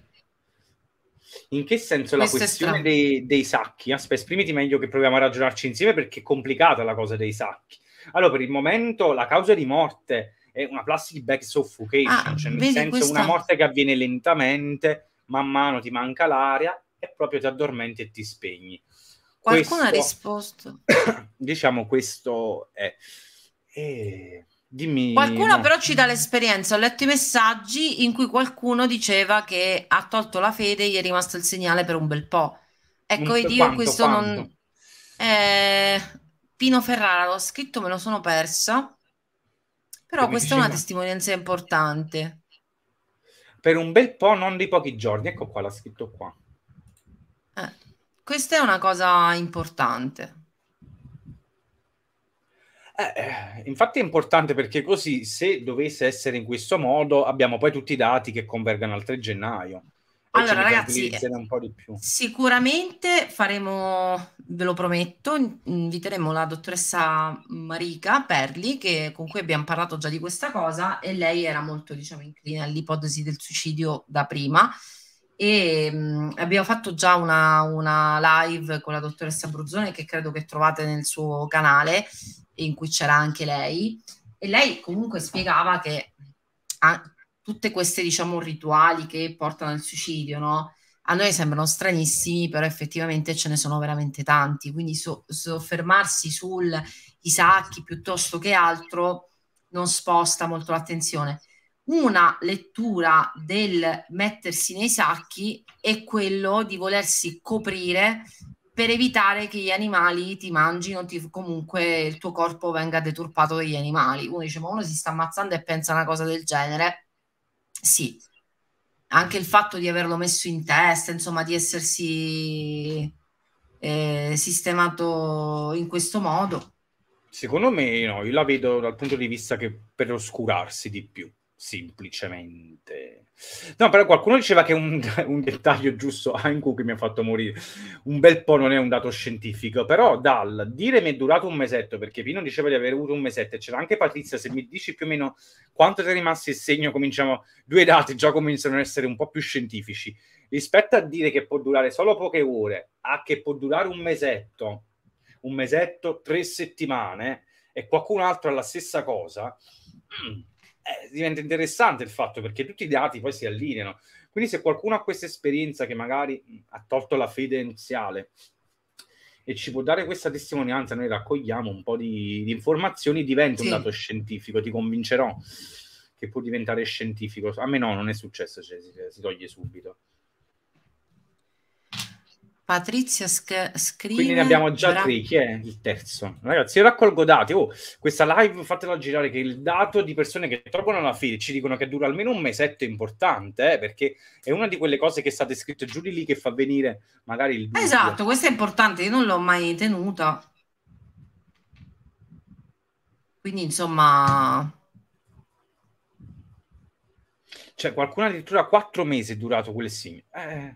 In che senso Questo la questione dei, dei, sacchi? Aspetta, esprimiti meglio che proviamo a ragionarci insieme perché è complicata la cosa dei sacchi. Allora, per il momento la causa di morte è una plastic bag suffocation, ah, cioè nel vedi, senso questa... una morte che avviene lentamente, man mano ti manca l'aria e proprio ti addormenti e ti spegni. Qualcuno questo, ha risposto. diciamo, questo è... è eh, Dimmi. Qualcuno però ci dà l'esperienza. Ho letto i messaggi in cui qualcuno diceva che ha tolto la fede e gli è rimasto il segnale per un bel po'. Ecco, io quanto, questo quanto? non. Eh, Pino Ferrara l'ho scritto, me lo sono persa. Però Come questa è una testimonianza importante. Per un bel po', non di pochi giorni. Ecco qua, l'ha scritto qua. Eh, questa è una cosa importante. Eh, infatti è importante perché così se dovesse essere in questo modo abbiamo poi tutti i dati che convergano al 3 gennaio. Allora ragazzi, sicuramente faremo, ve lo prometto, inviteremo la dottoressa Marica Perli che, con cui abbiamo parlato già di questa cosa e lei era molto diciamo, inclina all'ipotesi del suicidio da prima e mh, abbiamo fatto già una, una, live con la dottoressa Bruzzone che credo che trovate nel suo canale in cui c'era anche lei e lei comunque spiegava che ah, tutte queste diciamo rituali che portano al suicidio no? a noi sembrano stranissimi però effettivamente ce ne sono veramente tanti quindi so soffermarsi sui sacchi piuttosto che altro non sposta molto l'attenzione una lettura del mettersi nei sacchi è quello di volersi coprire per evitare che gli animali ti mangino, ti, comunque il tuo corpo venga deturpato dagli animali. Uno dice, ma uno si sta ammazzando e pensa una cosa del genere? Sì, anche il fatto di averlo messo in testa, insomma, di essersi eh, sistemato in questo modo. Secondo me no, io la vedo dal punto di vista che per oscurarsi di più semplicemente. No, però qualcuno diceva che un, un dettaglio giusto a Anku che mi ha fatto morire. Un bel po' non è un dato scientifico, però dal dire mi è durato un mesetto, perché Pino diceva di aver avuto un mesetto, e c'era anche Patrizia, se mi dici più o meno quanto ti è rimasto il segno, cominciamo, due dati già cominciano ad essere un po' più scientifici. Rispetto a dire che può durare solo poche ore, a che può durare un mesetto, un mesetto, tre settimane, e qualcun altro ha la stessa cosa... Mm eh, diventa interessante il fatto perché tutti i dati poi si allineano. Quindi se qualcuno ha questa esperienza che magari mm, ha tolto la fede iniziale e ci può dare questa testimonianza, noi raccogliamo un po' di, di informazioni, diventa sì. un dato scientifico, ti convincerò che può diventare scientifico. A me no, non è successo, cioè, si, si toglie subito. Patrizia Sc- Screen. Quindi ne abbiamo già Bra- tre. Chi è il terzo? Ragazzi, io raccolgo dati. Oh, questa live fatela girare che il dato di persone che trovano la fila ci dicono che dura almeno un mesetto è importante, eh, perché è una di quelle cose che state scritte giù di lì che fa venire magari il dubbio. Esatto, questa è importante, io non l'ho mai tenuta. Quindi, insomma... Cioè, qualcuno addirittura quattro mesi è durato quel sim. Eh,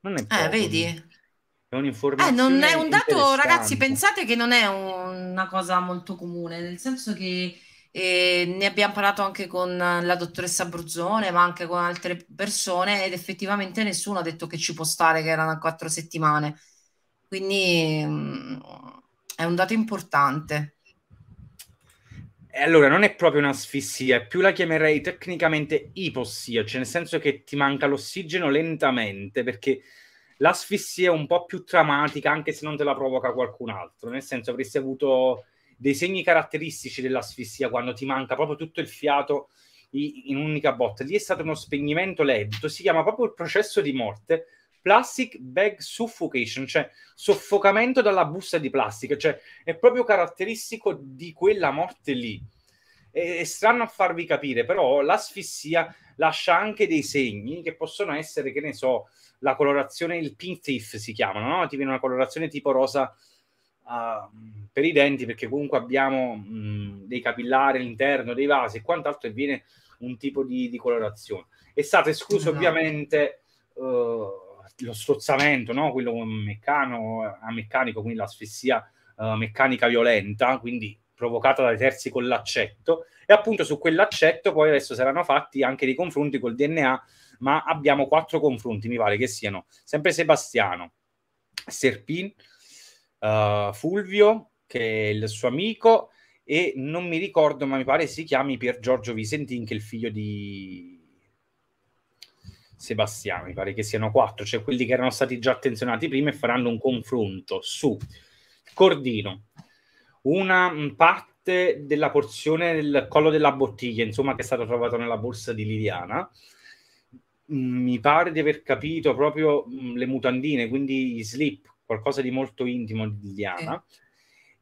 non è eh, poco. Eh, vedi? è un'informazione. Eh, non è un dato, ragazzi, pensate che non è una cosa molto comune, nel senso che eh, ne abbiamo parlato anche con la dottoressa Bruzzone, ma anche con altre persone, ed effettivamente nessuno ha detto che ci può stare, che erano quattro settimane. Quindi mh, mm, è un dato importante. Allora, non è proprio un'asfissia, più la chiamerei tecnicamente ipossia, cioè nel senso che ti manca l'ossigeno lentamente, perché l'asfissia è un po' più traumatica anche se non te la provoca qualcun altro, nel senso avresti avuto dei segni caratteristici dell'asfissia quando ti manca proprio tutto il fiato in un'unica botta. Lì è stato uno spegnimento lento, si chiama proprio il processo di morte plastic bag suffocation, cioè soffocamento dalla busta di plastica, cioè è proprio caratteristico di quella morte lì è, è strano a farvi capire, però l'asfissia lascia anche dei segni che possono essere, che ne so, la colorazione, il pink teeth si chiamano, no? Ti viene una colorazione tipo rosa uh, per i denti, perché comunque abbiamo mh, dei capillari all'interno, dei vasi e quant'altro, e viene un tipo di, di colorazione. È stato escluso no. Esatto. ovviamente... Uh, lo strozzamento, no? quello meccano, a meccanico, quindi l'asfissia uh, meccanica violenta, quindi provocata dai terzi con l'accetto e appunto su quell'accetto poi adesso saranno fatti anche dei confronti col DNA, ma abbiamo quattro confronti, mi pare che siano sempre Sebastiano, Serpin, uh, Fulvio, che è il suo amico, e non mi ricordo, ma mi pare si chiami Pier Giorgio Visentin, che è il figlio di Sebastiano, mi pare che siano quattro, cioè quelli che erano stati già attenzionati prima e faranno un confronto su Cordino, una parte della porzione del collo della bottiglia, insomma, che è stata trovata nella borsa di Liliana. Mi pare di aver capito proprio mm, le mutandine, quindi i slip, qualcosa di molto intimo di Liliana. Eh.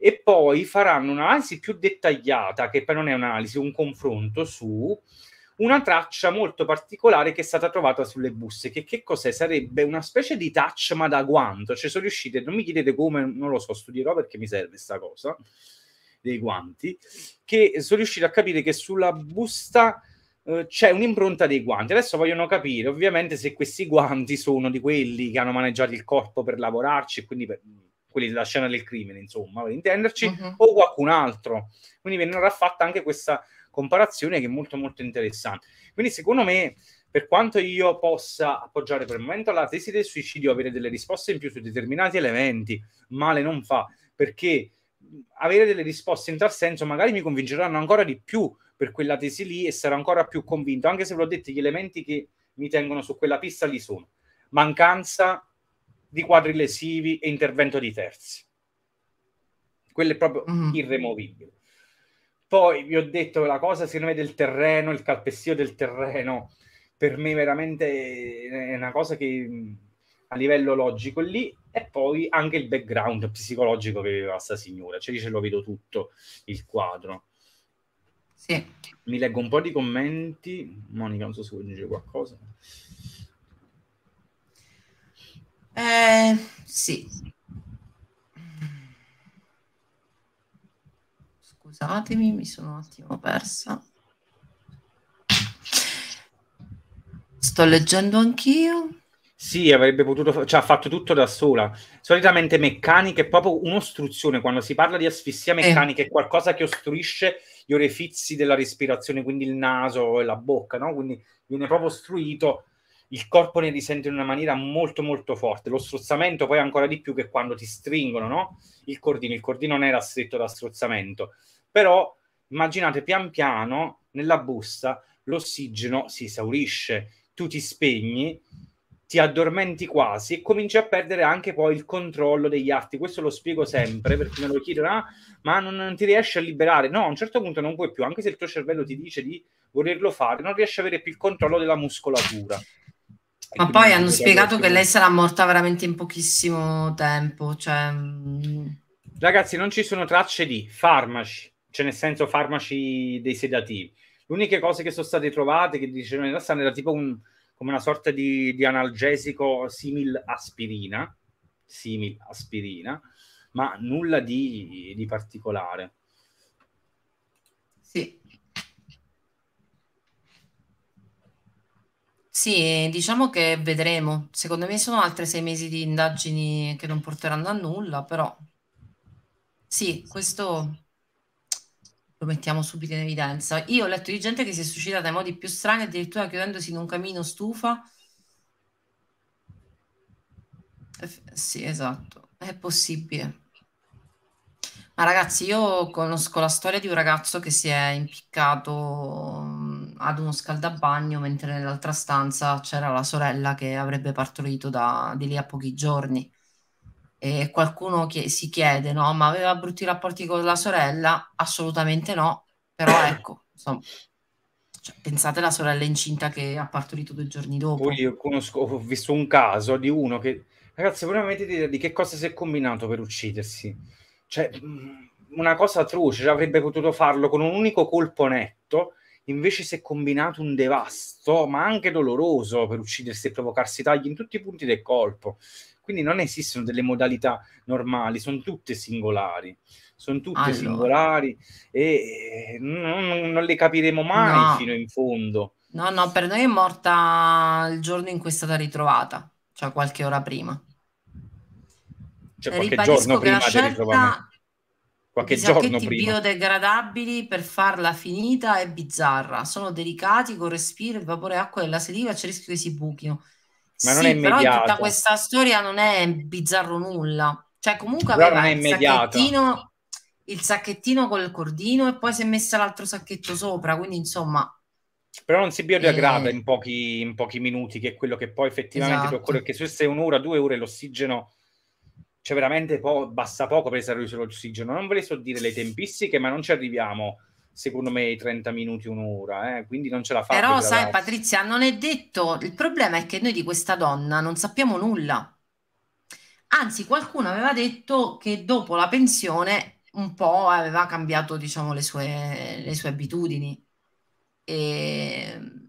E poi faranno un'analisi più dettagliata, che poi non è un'analisi, un confronto su una traccia molto particolare che è stata trovata sulle buste, che che cos'è? Sarebbe una specie di touch ma da guanto, cioè sono riuscite, non mi chiedete come, non lo so, studierò perché mi serve questa cosa, dei guanti, che sono riusciti a capire che sulla busta eh, c'è un'impronta dei guanti. Adesso vogliono capire ovviamente se questi guanti sono di quelli che hanno maneggiato il corpo per lavorarci, quindi per, quelli della scena del crimine, insomma, per intenderci, uh-huh. o qualcun altro. Quindi verrà fatta anche questa comparazione che è molto molto interessante. Quindi secondo me per quanto io possa appoggiare per il momento la tesi del suicidio, avere delle risposte in più su determinati elementi, male non fa, perché avere delle risposte in tal senso magari mi convinceranno ancora di più per quella tesi lì e sarò ancora più convinto, anche se ve l'ho detto, gli elementi che mi tengono su quella pista lì sono mancanza di quadri lesivi e intervento di terzi. Quello è proprio mm. irremovibile. Poi vi ho detto la cosa, secondo me, del terreno, il calpestio del terreno, per me veramente è una cosa che a livello logico lì e poi anche il background psicologico che aveva sta signora, cioè ce lo vedo tutto il quadro. Sì. Mi leggo un po' di commenti, Monica non so se vuoi aggiungere qualcosa. Eh, sì, scusatemi, mi sono un attimo persa. Sto leggendo anch'io. Sì, avrebbe potuto, cioè ha fatto tutto da sola. Solitamente meccanica è proprio un'ostruzione. Quando si parla di asfissia eh. meccanica eh. è qualcosa che ostruisce gli orefizi della respirazione, quindi il naso e la bocca, no? Quindi viene proprio ostruito, il corpo ne risente in una maniera molto molto forte. Lo strozzamento poi ancora di più che quando ti stringono, no? Il cordino, il cordino non era stretto da strozzamento però immaginate pian piano nella busta l'ossigeno si esaurisce, tu ti spegni, ti addormenti quasi e cominci a perdere anche poi il controllo degli atti. Questo lo spiego sempre perché me lo chiedono, ah, ma non, non, ti riesci a liberare. No, a un certo punto non puoi più, anche se il tuo cervello ti dice di volerlo fare, non riesci ad avere più il controllo della muscolatura. Ma poi hanno spiegato che lei sarà morta veramente in pochissimo tempo, cioè... Mm. Ragazzi, non ci sono tracce di farmaci, cioè nel senso farmaci dei sedativi. Le uniche cose che sono state trovate che dicevano in Assana era tipo un, come una sorta di, di analgesico simil aspirina, simil aspirina, ma nulla di, di particolare. Sì. Sì, diciamo che vedremo. Secondo me sono altri sei mesi di indagini che non porteranno a nulla, però sì, questo lo mettiamo subito in evidenza. Io ho letto di gente che si è suicidata in modi più strani, addirittura chiudendosi in un camino stufa. Sì, esatto, è possibile. Ma ragazzi, io conosco la storia di un ragazzo che si è impiccato mm, ad uno scaldabagno mentre nell'altra stanza c'era la sorella che avrebbe partorito da, di lì a pochi giorni eh, qualcuno che si chiede, no, ma aveva brutti rapporti con la sorella? Assolutamente no, però ecco, insomma, cioè, pensate alla sorella incinta che ha partorito due giorni dopo. Poi io conosco, ho visto un caso di uno che, ragazzi, veramente di, di che cosa si è combinato per uccidersi? Cioè, mm, una cosa truce, cioè, avrebbe potuto farlo con un unico colpo netto invece si è combinato un devasto, ma anche doloroso, per uccidersi e provocarsi tagli in tutti i punti del colpo. Quindi non esistono delle modalità normali, sono tutte singolari, sono tutte allora. singolari e eh, non, non, le capiremo mai no. fino in fondo. No, no, per noi è morta il giorno in cui è stata ritrovata, cioè qualche ora prima. Cioè qualche giorno prima che la scelta qualche giorno prima. biodegradabili per farla finita è bizzarra. Sono delicati con respiro, il vapore acqua della saliva, c'è il rischio che si buchino. Ma sì, non è immediato. Però tutta questa storia non è bizzarro nulla. Cioè comunque però aveva il sacchettino, il sacchettino col cordino e poi si è messa l'altro sacchetto sopra, quindi insomma... Però non si biodegrada eh... in, pochi, in pochi minuti, che è quello che poi effettivamente esatto. per quello che se è un'ora, due ore l'ossigeno c'è cioè, veramente po- basta poco per esaurirsi l'ossigeno. Non ve le so dire le tempistiche, ma non ci arriviamo secondo me i 30 minuti, un'ora, eh? quindi non ce la fa. Però sai Patrizia, non è detto, il problema è che noi di questa donna non sappiamo nulla. Anzi, qualcuno aveva detto che dopo la pensione un po' aveva cambiato, diciamo, le sue, le sue abitudini. E ehm,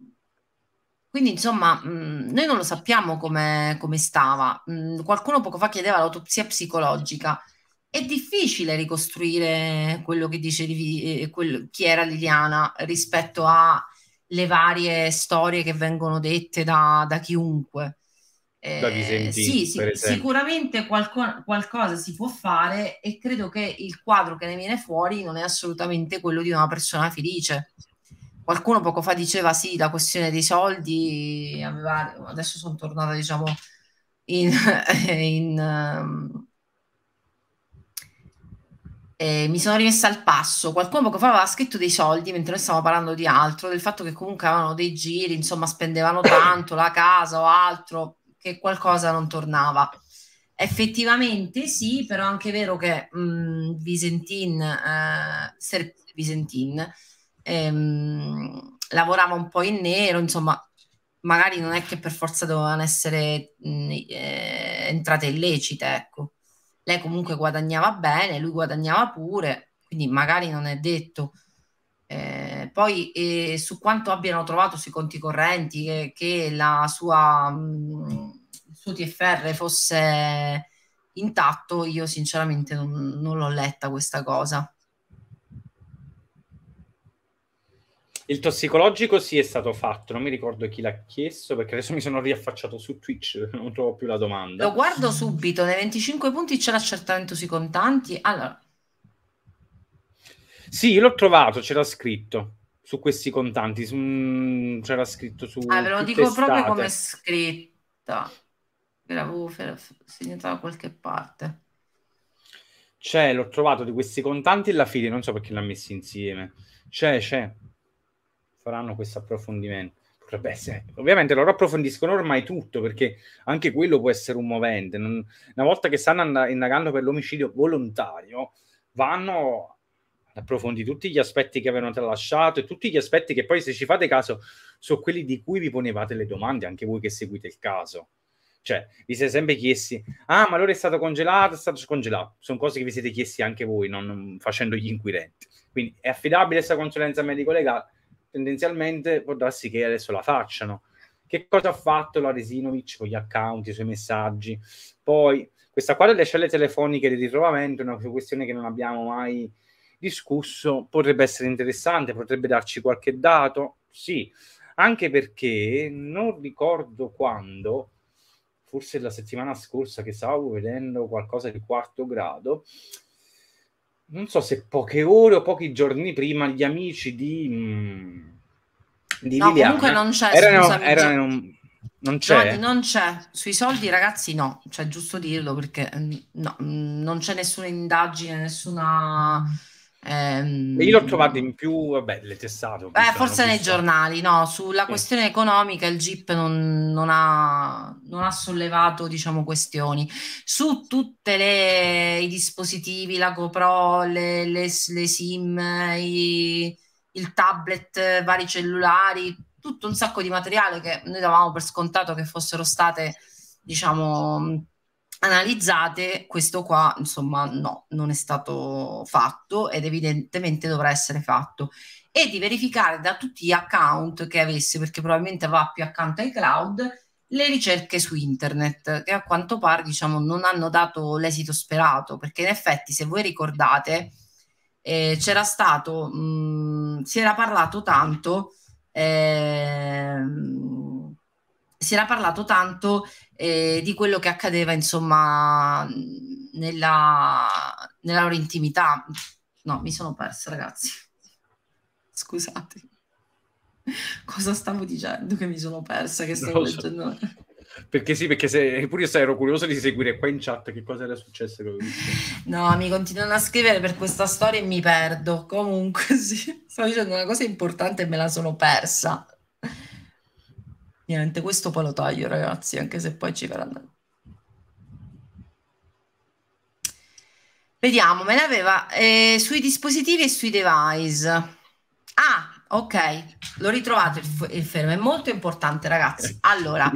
quindi insomma, mhmm, noi non lo sappiamo come, come stava. Mhmm, qualcuno poco fa chiedeva l'autopsia psicologica. È difficile ricostruire quello che dice eh, chi era Liliana rispetto alle varie storie che vengono dette da, da chiunque. da Visentin, eh, sì, sì sicuramente qualco, qualcosa si può fare e credo che il quadro che ne viene fuori non è assolutamente quello di una persona felice qualcuno poco fa diceva sì, la questione dei soldi, aveva, adesso sono tornata diciamo in, in eh, mi sono rimessa al passo. Qualcuno poco fa aveva scritto dei soldi mentre noi stavamo parlando di altro, del fatto che comunque avevano dei giri, insomma, spendevano tanto la casa o altro, che qualcosa non tornava. Effettivamente sì, però è anche vero che mh, mm, Visentin, eh, Visentin ehm, lavorava un po' in nero, insomma, magari non è che per forza dovevano essere eh, entrate illecite, ecco. Lei comunque guadagnava bene, lui guadagnava pure, quindi magari non è detto. Eh, poi eh, su quanto abbiano trovato sui conti correnti che, che la sua, mh, suo TFR fosse intatto, io sinceramente non, non l'ho letta questa cosa. Il tossicologico sì è stato fatto, non mi ricordo chi l'ha chiesto perché adesso mi sono riaffacciato su Twitch, non trovo più la domanda. Lo guardo subito, nei 25 punti c'è l'accertamento sui contanti. Allora. Sì, l'ho trovato, c'era scritto su questi contanti, su... c'era scritto su... Ah, ve lo dico estate. proprio come è scritta, ve l'avevo segnata da qualche parte. C'è, l'ho trovato di questi contanti e la fine, non so perché l'ha messi insieme. C'è, c'è faranno questo approfondimento. Potrebbe essere. Ovviamente loro approfondiscono ormai tutto perché anche quello può essere un movente. Non... Una volta che stanno and- indagando per l'omicidio volontario, vanno ad approfondire tutti gli aspetti che avevano tralasciato e tutti gli aspetti che poi, se ci fate caso, sono quelli di cui vi ponevate le domande, anche voi che seguite il caso. Cioè, vi siete sempre chiesti, ah, ma allora è stato congelato, è stato scongelato. Sono cose che vi siete chiesti anche voi, non, non facendo gli inquirenti. Quindi è affidabile questa consulenza medico-legale? tendenzialmente può darsi che adesso la facciano. Che cosa ha fatto la Resinovic con gli account, i suoi messaggi? Poi, questa qua delle celle telefoniche di ritrovamento è una questione che non abbiamo mai discusso, potrebbe essere interessante, potrebbe darci qualche dato, sì, anche perché non ricordo quando, forse la settimana scorsa che stavo vedendo qualcosa di quarto grado, non so se poche ore o pochi giorni prima, gli amici di, mh, mm, di no, Liliana comunque non c'è erano, erano un, non c'è. No, non c'è. Sui soldi, ragazzi, no. Cioè, giusto dirlo perché mm, no, mm, non c'è nessuna indagine, nessuna Ehm, io l'ho trovato in più, vabbè, le testate. eh, forse nei giornali, no, sulla sì. questione economica il GIP non, non, ha, non ha, sollevato, diciamo, questioni. Su tutti i dispositivi, la GoPro, le, le, le SIM, i, il tablet, vari cellulari, tutto un sacco di materiale che noi davamo per scontato che fossero state, diciamo, analizzate, questo qua, insomma, no, non è stato fatto ed evidentemente dovrà essere fatto. E di verificare da tutti gli account che avesse, perché probabilmente va più accanto ai cloud, le ricerche su internet, che a quanto pare, diciamo, non hanno dato l'esito sperato, perché in effetti, se voi ricordate, eh, c'era stato, mh, mm, si era parlato tanto. Eh, si era parlato tanto eh, di quello che accadeva, insomma, nella, nella loro intimità. No, mi sono persa, ragazzi. Scusate. Cosa stavo dicendo che mi sono persa? Che stavo no, leggendo... Perché sì, perché se, pure io ero curioso di seguire qua in chat che cosa era successo. No, mi continuano a scrivere per questa storia e mi perdo. Comunque sì, stavo dicendo una cosa importante e me la sono persa. Niente, questo poi lo taglio, ragazzi, anche se poi ci verrà... Vediamo, me ne aveva eh, sui dispositivi e sui device. Ah, ok, l'ho ritrovato il, il fermo, è molto importante ragazzi. Allora,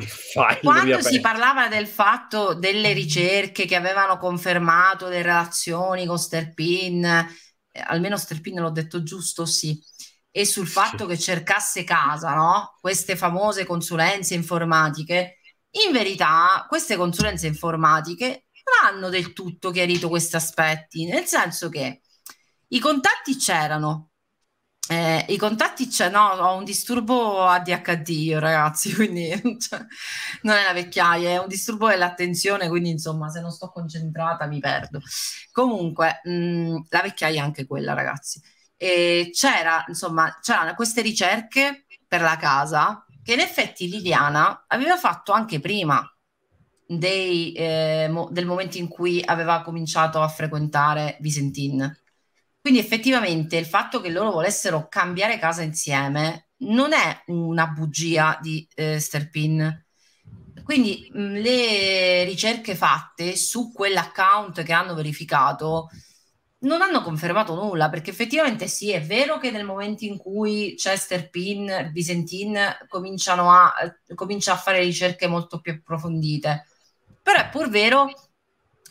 quando si parlava del fatto delle ricerche che avevano confermato le relazioni con Sterpin, eh, almeno Sterpin l'ho detto giusto, sì, e sul fatto sì. che cercasse casa, no? Queste famose consulenze informatiche. In verità, queste consulenze informatiche non hanno del tutto chiarito questi aspetti, nel senso che i contatti c'erano. Eh, I contatti c'è, ho un disturbo ADHD io ragazzi, quindi cioè, non è la vecchiaia, è un disturbo dell'attenzione, quindi insomma se non sto concentrata mi perdo. Comunque, mh, mm, la vecchiaia è anche quella ragazzi e c'era, insomma, c'erano queste ricerche per la casa che in effetti Liliana aveva fatto anche prima dei, eh, mo- del momento in cui aveva cominciato a frequentare Visentin. Quindi effettivamente il fatto che loro volessero cambiare casa insieme non è una bugia di eh, Sterpin. Quindi mh, le ricerche fatte su quell'account che hanno verificato non hanno confermato nulla perché effettivamente sì, è vero che nel momento in cui Chester Pin, Bisentin cominciano a, comincia a fare ricerche molto più approfondite, però è pur vero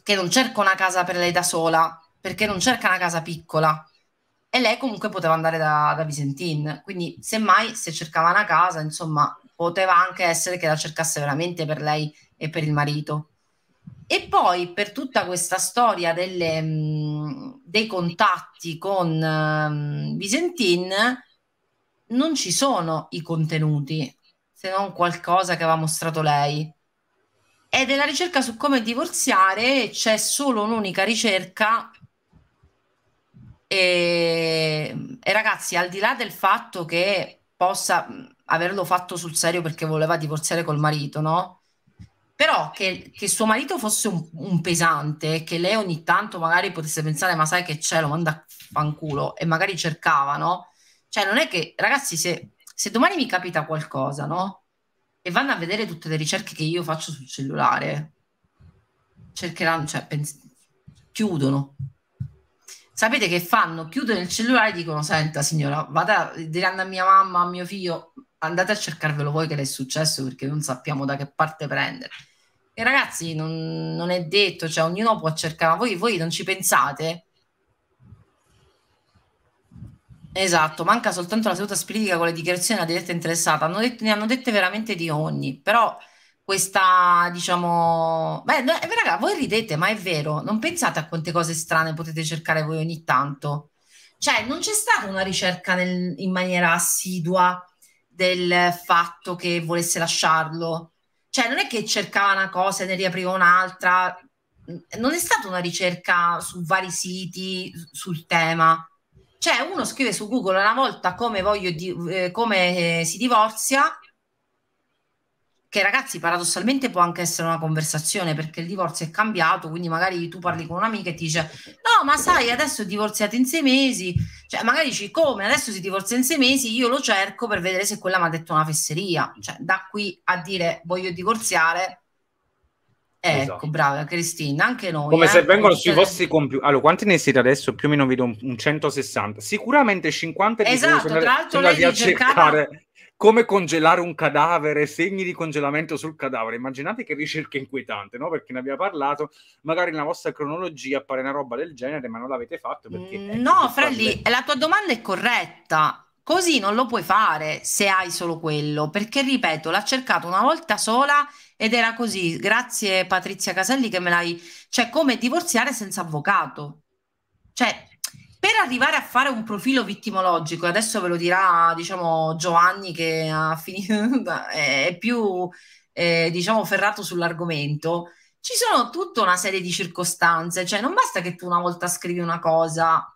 che non cerca una casa per lei da sola, perché non cerca una casa piccola e lei comunque poteva andare da, da Bisentin, quindi semmai se cercava una casa, insomma, poteva anche essere che la cercasse veramente per lei e per il marito. E poi per tutta questa storia delle, mm, dei contatti con mh, ehm, Visentin non ci sono i contenuti, se non qualcosa che aveva mostrato lei. E della ricerca su come divorziare c'è solo un'unica ricerca e, e, ragazzi, al di là del fatto che possa mm, averlo fatto sul serio perché voleva divorziare col marito, no? però che, che, suo marito fosse un, un, pesante, che lei ogni tanto magari potesse pensare, ma sai che c'è, lo manda a fanculo, e magari cercavano, cioè non è che, ragazzi, se, se, domani mi capita qualcosa, no? E vanno a vedere tutte le ricerche che io faccio sul cellulare, cercheranno, cioè, pens- chiudono. Sapete che fanno? Chiudono il cellulare e dicono, senta signora, vada, diranno a mia mamma, a mio figlio, andate a cercarvelo voi che l'è successo perché non sappiamo da che parte prendere. E ragazzi, non, non è detto, cioè ognuno può cercare, ma voi, voi non ci pensate? Esatto, manca soltanto la seduta spiritica con le dichiarazioni della diretta interessata. Hanno detto, ne hanno dette veramente di ogni, però questa, diciamo... Beh, eh, raga, voi ridete, ma è vero, non pensate a quante cose strane potete cercare voi ogni tanto. Cioè, non c'è stata una ricerca nel, in maniera assidua del fatto che volesse lasciarlo. Cioè, non è che cercava una cosa e ne riapriva un'altra. Non è stata una ricerca su vari siti sul tema. Cioè, uno scrive su Google una volta come, voglio di, eh, come eh, si divorzia che ragazzi paradossalmente può anche essere una conversazione perché il divorzio è cambiato, quindi magari tu parli con un'amica e ti dice no ma sai adesso è divorziata in sei mesi, cioè magari dici come adesso si divorzia in sei mesi, io lo cerco per vedere se quella mi ha detto una fesseria, cioè da qui a dire voglio divorziare eh, esatto. Ecco, brava Cristina, anche noi. Come eh, se vengono sui sarebbe... vostri computer. Allora, quanti ne siete adesso? Più o meno vedo un, un 160. Sicuramente 50 di esatto, tra l'altro lei li cercava, cercare come congelare un cadavere, segni di congelamento sul cadavere. Immaginate che ricerca inquietante, no? Perché ne abbiamo parlato, magari nella vostra cronologia appare una roba del genere, ma non l'avete fatto perché... Mm, no, Frelli, la tua domanda è corretta. Così non lo puoi fare se hai solo quello, perché ripeto, l'ha cercato una volta sola ed era così. Grazie Patrizia Caselli che me l'hai... Cioè, come divorziare senza avvocato? Cioè, per arrivare a fare un profilo vittimologico, adesso ve lo dirà diciamo, Giovanni che finito, è più eh, diciamo, ferrato sull'argomento, ci sono tutta una serie di circostanze, cioè non basta che tu una volta scrivi una cosa,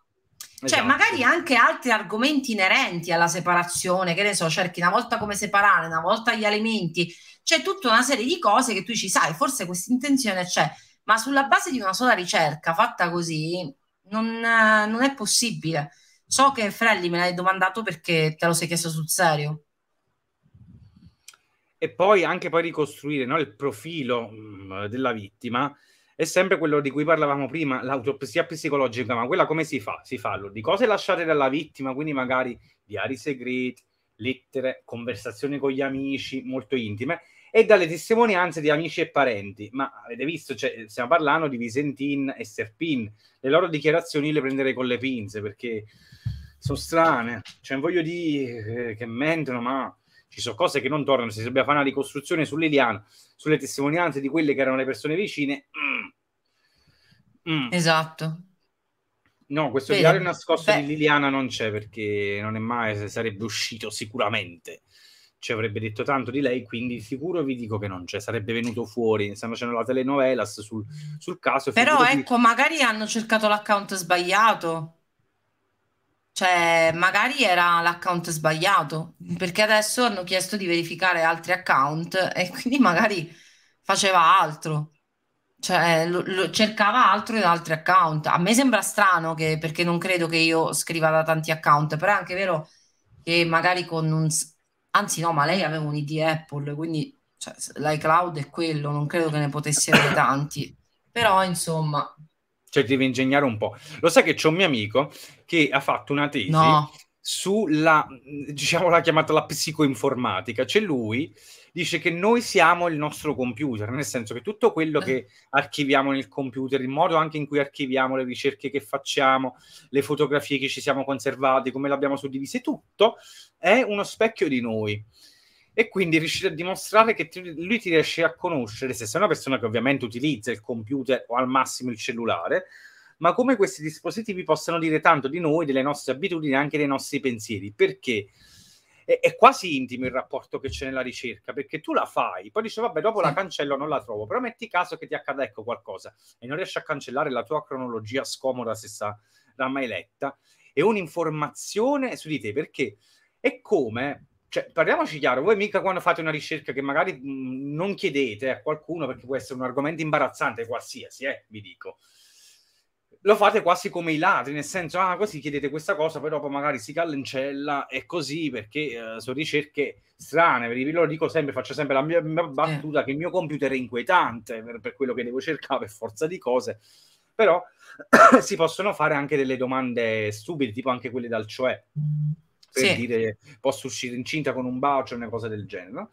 cioè esatto. magari anche altri argomenti inerenti alla separazione, che ne so, cerchi una volta come separare, una volta gli alimenti, c'è tutta una serie di cose che tu ci sai, forse questa intenzione c'è, ma sulla base di una sola ricerca fatta così, non, non è possibile. So che Frelli me l'hai domandato perché te lo sei chiesto sul serio e poi anche poi ricostruire no, il profilo mh, mm, della vittima è sempre quello di cui parlavamo prima, l'autopsia psicologica, ma quella come si fa? Si fa allora, di cose lasciate dalla vittima, quindi magari diari segreti, lettere, conversazioni con gli amici molto intime, e dalle testimonianze di amici e parenti. Ma avete visto, cioè, stiamo parlando di Visentin e Serpin. Le loro dichiarazioni le prenderei con le pinze perché sono strane. Cioè, voglio dire eh, che mentono, ma ci sono cose che non tornano. Se si dobbiamo fare una ricostruzione su Liliana, sulle testimonianze di quelle che erano le persone vicine. Mm. Mm. Esatto. No, questo Vedi, diario nascosto beh. di Liliana non c'è perché non è mai, sarebbe uscito sicuramente ci avrebbe detto tanto di lei, quindi sicuro vi dico che non c'è, sarebbe venuto fuori, stanno facendo la telenovela sul, sul caso. Però ecco, di... magari hanno cercato l'account sbagliato. Cioè, magari era l'account sbagliato, perché adesso hanno chiesto di verificare altri account e quindi magari faceva altro. Cioè, lo, lo cercava altro in altri account. A me sembra strano che, perché non credo che io scriva da tanti account, però è anche vero che magari con un anzi no, ma lei aveva un ID Apple, quindi cioè, l'iCloud è quello, non credo che ne potesse avere tanti, però insomma... Cioè ti devi ingegnare un po'. Lo sai che c'è un mio amico che ha fatto una tesi no. sulla, diciamo l'ha chiamata la psicoinformatica, c'è lui dice che noi siamo il nostro computer, nel senso che tutto quello eh. che archiviamo nel computer, il modo anche in cui archiviamo le ricerche che facciamo, le fotografie che ci siamo conservate, come le abbiamo suddivise, tutto è uno specchio di noi. E quindi riuscire a dimostrare che lui ti riesce a conoscere, se sei una persona che ovviamente utilizza il computer o al massimo il cellulare, ma come questi dispositivi possano dire tanto di noi, delle nostre abitudini, anche dei nostri pensieri. Perché? è, è, quasi intimo il rapporto che c'è nella ricerca, perché tu la fai, poi dici vabbè dopo la cancello, non la trovo, però metti caso che ti accada ecco qualcosa e non riesci a cancellare la tua cronologia scomoda se sarà mai letta, è un'informazione su di te, perché è come... Cioè, parliamoci chiaro, voi mica quando fate una ricerca che magari mh, mm, non chiedete a qualcuno perché può essere un argomento imbarazzante qualsiasi, eh, vi dico, lo fate quasi come i ladri, nel senso, ah, così chiedete questa cosa, poi dopo magari si cancella e così, perché uh, eh, sono ricerche strane, ve lo dico sempre, faccio sempre la mia, mia battuta, eh. che il mio computer è inquietante per, per, quello che devo cercare, per forza di cose, però si possono fare anche delle domande stupide, tipo anche quelle dal cioè, per sì. dire, posso uscire incinta con un bacio, una cosa del genere, no?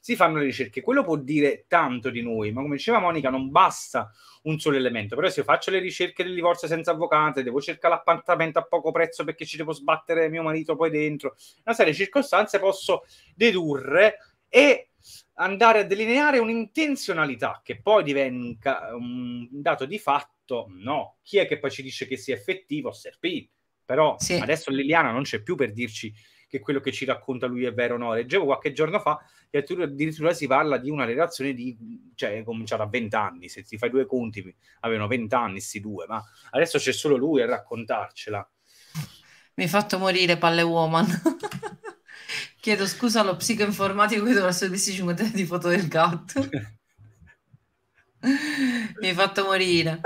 si fanno le ricerche. Quello può dire tanto di noi, ma come diceva Monica, non basta un solo elemento. Però se io faccio le ricerche del divorzio senza avvocato, devo cercare l'appartamento a poco prezzo perché ci devo sbattere mio marito poi dentro, una serie di circostanze posso dedurre e andare a delineare un'intenzionalità che poi diventa un dato di fatto, no. Chi è che poi ci dice che sia effettivo? Serpì. Però sì. adesso Liliana non c'è più per dirci che quello che ci racconta lui è vero o no. Leggevo qualche giorno fa che addirittura si parla di una relazione di, cioè, è cominciata a 20 anni, se ti fai due conti, avevano 20 anni questi due, ma adesso c'è solo lui a raccontarcela. Mi hai fatto morire, palle woman. Chiedo scusa allo psicoinformatico che dovrà suoi 25 di foto del gatto. Mi hai fatto morire.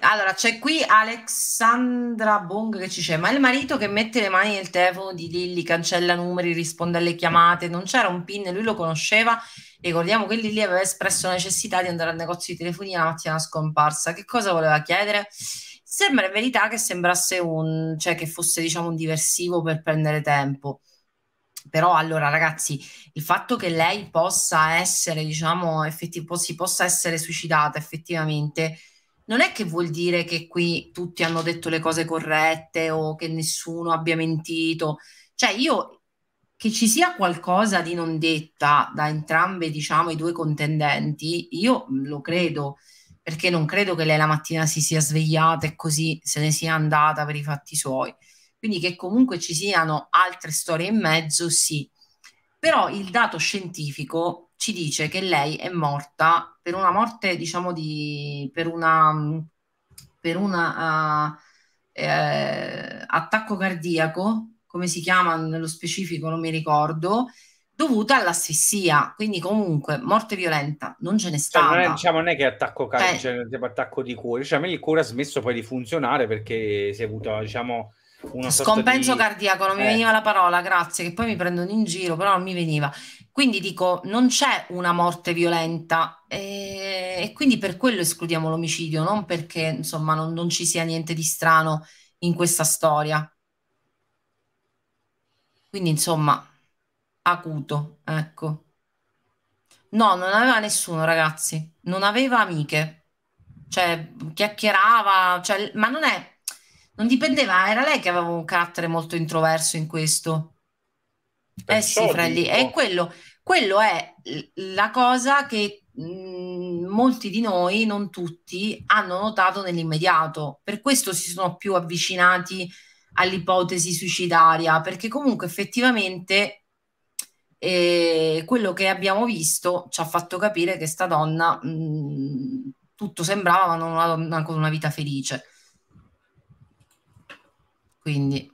Allora, c'è qui Alexandra Bong che ci dice: Ma il marito che mette le mani nel telefono di Lilly, cancella numeri, risponde alle chiamate, non c'era un pin, lui lo conosceva. Ricordiamo che Lilly aveva espresso la necessità di andare al negozio di telefonia la mattina scomparsa. Che cosa voleva chiedere? Sembra in verità che sembrasse un, cioè che fosse diciamo un diversivo per prendere tempo però allora ragazzi il fatto che lei possa essere diciamo effetti, si possa essere suicidata effettivamente non è che vuol dire che qui tutti hanno detto le cose corrette o che nessuno abbia mentito cioè io che ci sia qualcosa di non detta da entrambe diciamo i due contendenti io lo credo perché non credo che lei la mattina si sia svegliata e così se ne sia andata per i fatti suoi quindi che comunque ci siano altre storie in mezzo, sì. Però il dato scientifico ci dice che lei è morta per una morte, diciamo, di, per un per una uh, eh, attacco cardiaco, come si chiama nello specifico, non mi ricordo, dovuta all'asfissia, quindi comunque morte violenta non ce n'è stata. Cioè, non, è, diciamo, non è che attacco, car- eh. cioè, attacco di cuore, cioè a me il cuore ha smesso poi di funzionare perché si è avuto, diciamo, Scompenso di... cardiaco, non eh. mi veniva la parola, grazie, che poi mi prendono in giro, però non mi veniva. Quindi dico, non c'è una morte violenta e, e quindi per quello escludiamo l'omicidio, non perché insomma non, non ci sia niente di strano in questa storia. Quindi insomma, acuto, ecco. No, non aveva nessuno, ragazzi, non aveva amiche, cioè chiacchierava, cioè, ma non è non dipendeva, era lei che aveva un carattere molto introverso in questo. Perciò eh sì, Frelli, dico... è quello, quello è la cosa che mh, mhmm, molti di noi, non tutti, hanno notato nell'immediato. Per questo si sono più avvicinati all'ipotesi suicidaria, perché comunque effettivamente eh, quello che abbiamo visto ci ha fatto capire che sta donna mh, mhmm, tutto sembrava una donna con una vita felice. Quindi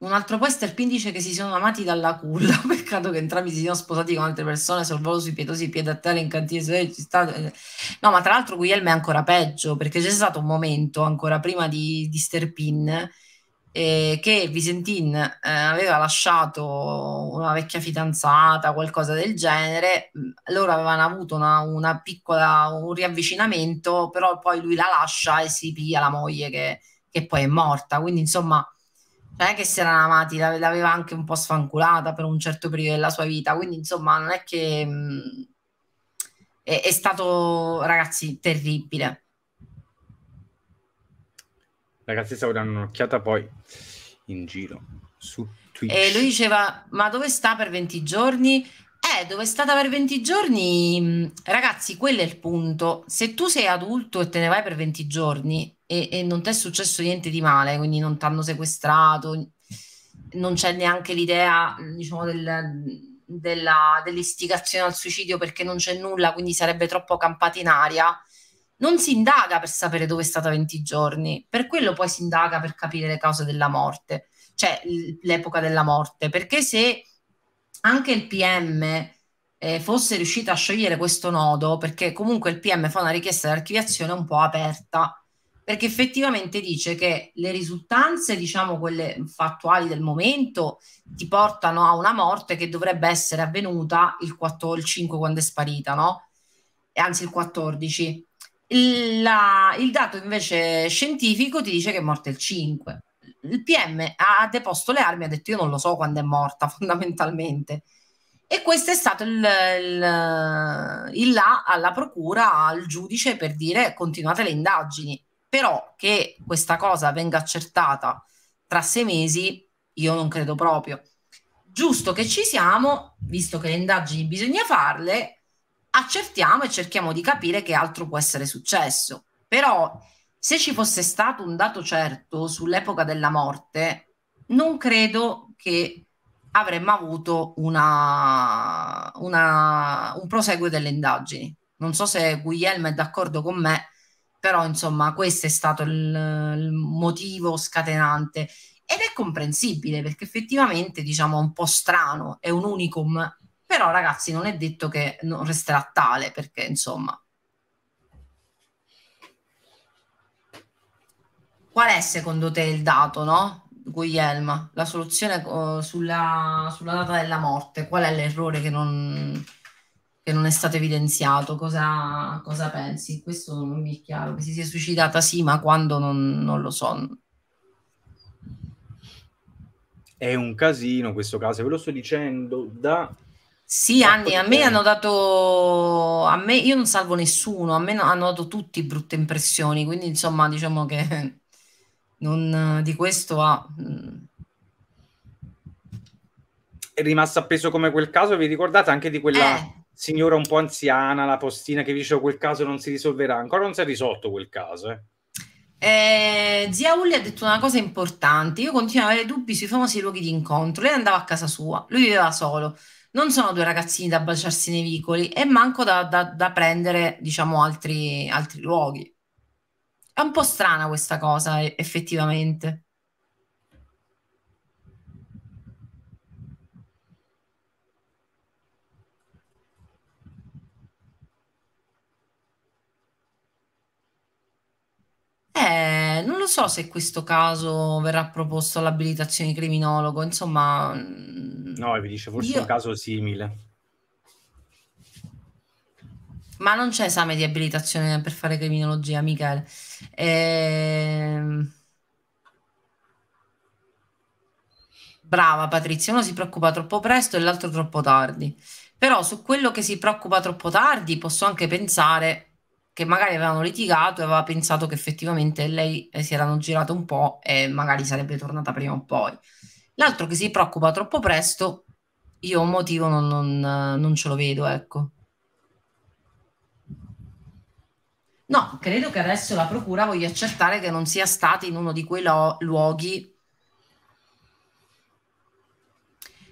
un altro poi Pin dice che si sono amati dalla culla. Peccato che entrambi si siano sposati con altre persone. Sorvolo sui pietosi piedi a terra in cantine. Eh. No, ma tra l'altro Guglielmo è ancora peggio perché c'è stato un momento ancora prima di, di Sterpin eh, che Visentin eh, aveva lasciato una vecchia fidanzata, qualcosa del genere. Mm, loro avevano avuto una, una piccola, un riavvicinamento, però poi lui la lascia e si piglia la moglie che che poi è morta. Quindi, insomma, non è che si erano amati, l'aveva anche un po' sfanculata per un certo periodo della sua vita. Quindi, insomma, non è che mh, mm, è, è, stato, ragazzi, terribile. Ragazzi, stavo dando un'occhiata poi in giro su Twitch. E lui diceva: Ma dove sta per 20 giorni? Eh, dove è stata per 20 giorni? Mm, ragazzi, quello è il punto. Se tu sei adulto e te ne vai per 20 giorni, e, e non ti è successo niente di male, quindi non ti hanno sequestrato, non c'è neanche l'idea diciamo, del, dell'istigazione al suicidio perché non c'è nulla, quindi sarebbe troppo campata in aria. Non si indaga per sapere dove è stata 20 giorni, per quello poi si indaga per capire le cause della morte, cioè l'epoca della morte, perché se anche il PM eh, fosse riuscito a sciogliere questo nodo, perché comunque il PM fa una richiesta di archiviazione un po' aperta, perché effettivamente dice che le risultanze, diciamo quelle fattuali del momento, ti portano a una morte che dovrebbe essere avvenuta il, 4, il 5 quando è sparita, no? E anzi il 14. Il, la, il dato invece scientifico ti dice che è morta il 5. Il PM ha deposto le armi e ha detto io non lo so quando è morta fondamentalmente. E questo è stato il, il, il là alla procura, al giudice per dire continuate le indagini però che questa cosa venga accertata tra sei mesi, io non credo proprio. Giusto che ci siamo, visto che le indagini bisogna farle, accertiamo e cerchiamo di capire che altro può essere successo. Però se ci fosse stato un dato certo sull'epoca della morte, non credo che avremmo avuto una, una, un proseguo delle indagini. Non so se Guglielmo è d'accordo con me però insomma questo è stato il, il, motivo scatenante ed è comprensibile perché effettivamente diciamo è un po' strano, è un unicum, però ragazzi non è detto che non resterà tale perché insomma... Qual è secondo te il dato, no? Guglielma, la soluzione uh, sulla, sulla data della morte, qual è l'errore che non che non è stato evidenziato, cosa, cosa pensi? Questo non mi è chiaro, che si sia suicidata sì, ma quando non, non lo so. È un casino questo caso, ve lo sto dicendo da sì, Anni, a me hanno dato, a me, io non salvo nessuno, a me hanno dato tutti brutte impressioni, quindi insomma diciamo che non, di questo ha... Mm. È rimasto appeso come quel caso, vi ricordate anche di quella... Eh signora un po' anziana, la postina che vi dicevo quel caso non si risolverà, ancora non si è risolto quel caso. Eh. Eh, zia Ulli ha detto una cosa importante. Io continuo ad avere dubbi sui famosi luoghi di incontro. Lei andava a casa sua, lui viveva solo. Non sono due ragazzini da baciarsi nei vicoli e manco da, da, da prendere, diciamo, altri, altri luoghi. È un po' strana questa cosa, effettivamente. Eh, non lo so se questo caso verrà proposto all'abilitazione criminologo, insomma... Mm, no, vi dice forse io... un caso simile. Ma non c'è esame di abilitazione per fare criminologia, Michele. Eh... Brava Patrizia, uno si preoccupa troppo presto e l'altro troppo tardi. Però su quello che si preoccupa troppo tardi posso anche pensare che magari avevano litigato e aveva pensato che effettivamente lei eh, si erano girate un po' e magari sarebbe tornata prima o poi. L'altro che si preoccupa troppo presto, io un motivo non, non, non ce lo vedo, ecco. No, credo che adesso la procura voglia accertare che non sia stata in uno di quei luoghi.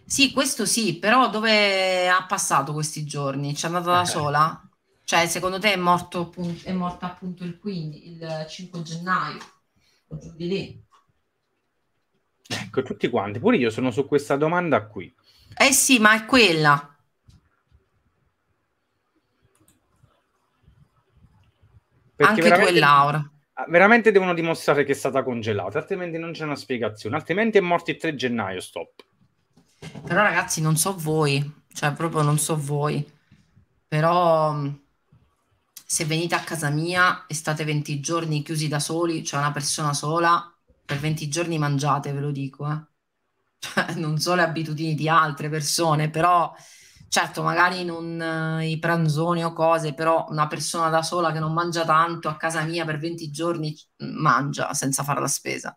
Sì, questo sì, però dove ha passato questi giorni? C'è andata da eh. sola? Cioè, secondo te è morto appunto, è morta appunto il, 15, il 5 gennaio, o giù di lì. Ecco, tutti quanti, pure io sono su questa domanda qui. Eh sì, ma è quella. Perché Anche veramente... tu e Laura ah, veramente devono dimostrare che è stata congelata, altrimenti non c'è una spiegazione. Altrimenti è morto il 3 gennaio, stop. Però ragazzi, non so voi, cioè proprio non so voi, però mm, se venite a casa mia e state 20 giorni chiusi da soli, c'è cioè una persona sola, per 20 giorni mangiate, ve lo dico, eh. cioè, non so le abitudini di altre persone, però certo, magari non eh, i pranzoni o cose, però una persona da sola che non mangia tanto a casa mia per 20 giorni mm, mangia senza fare la spesa.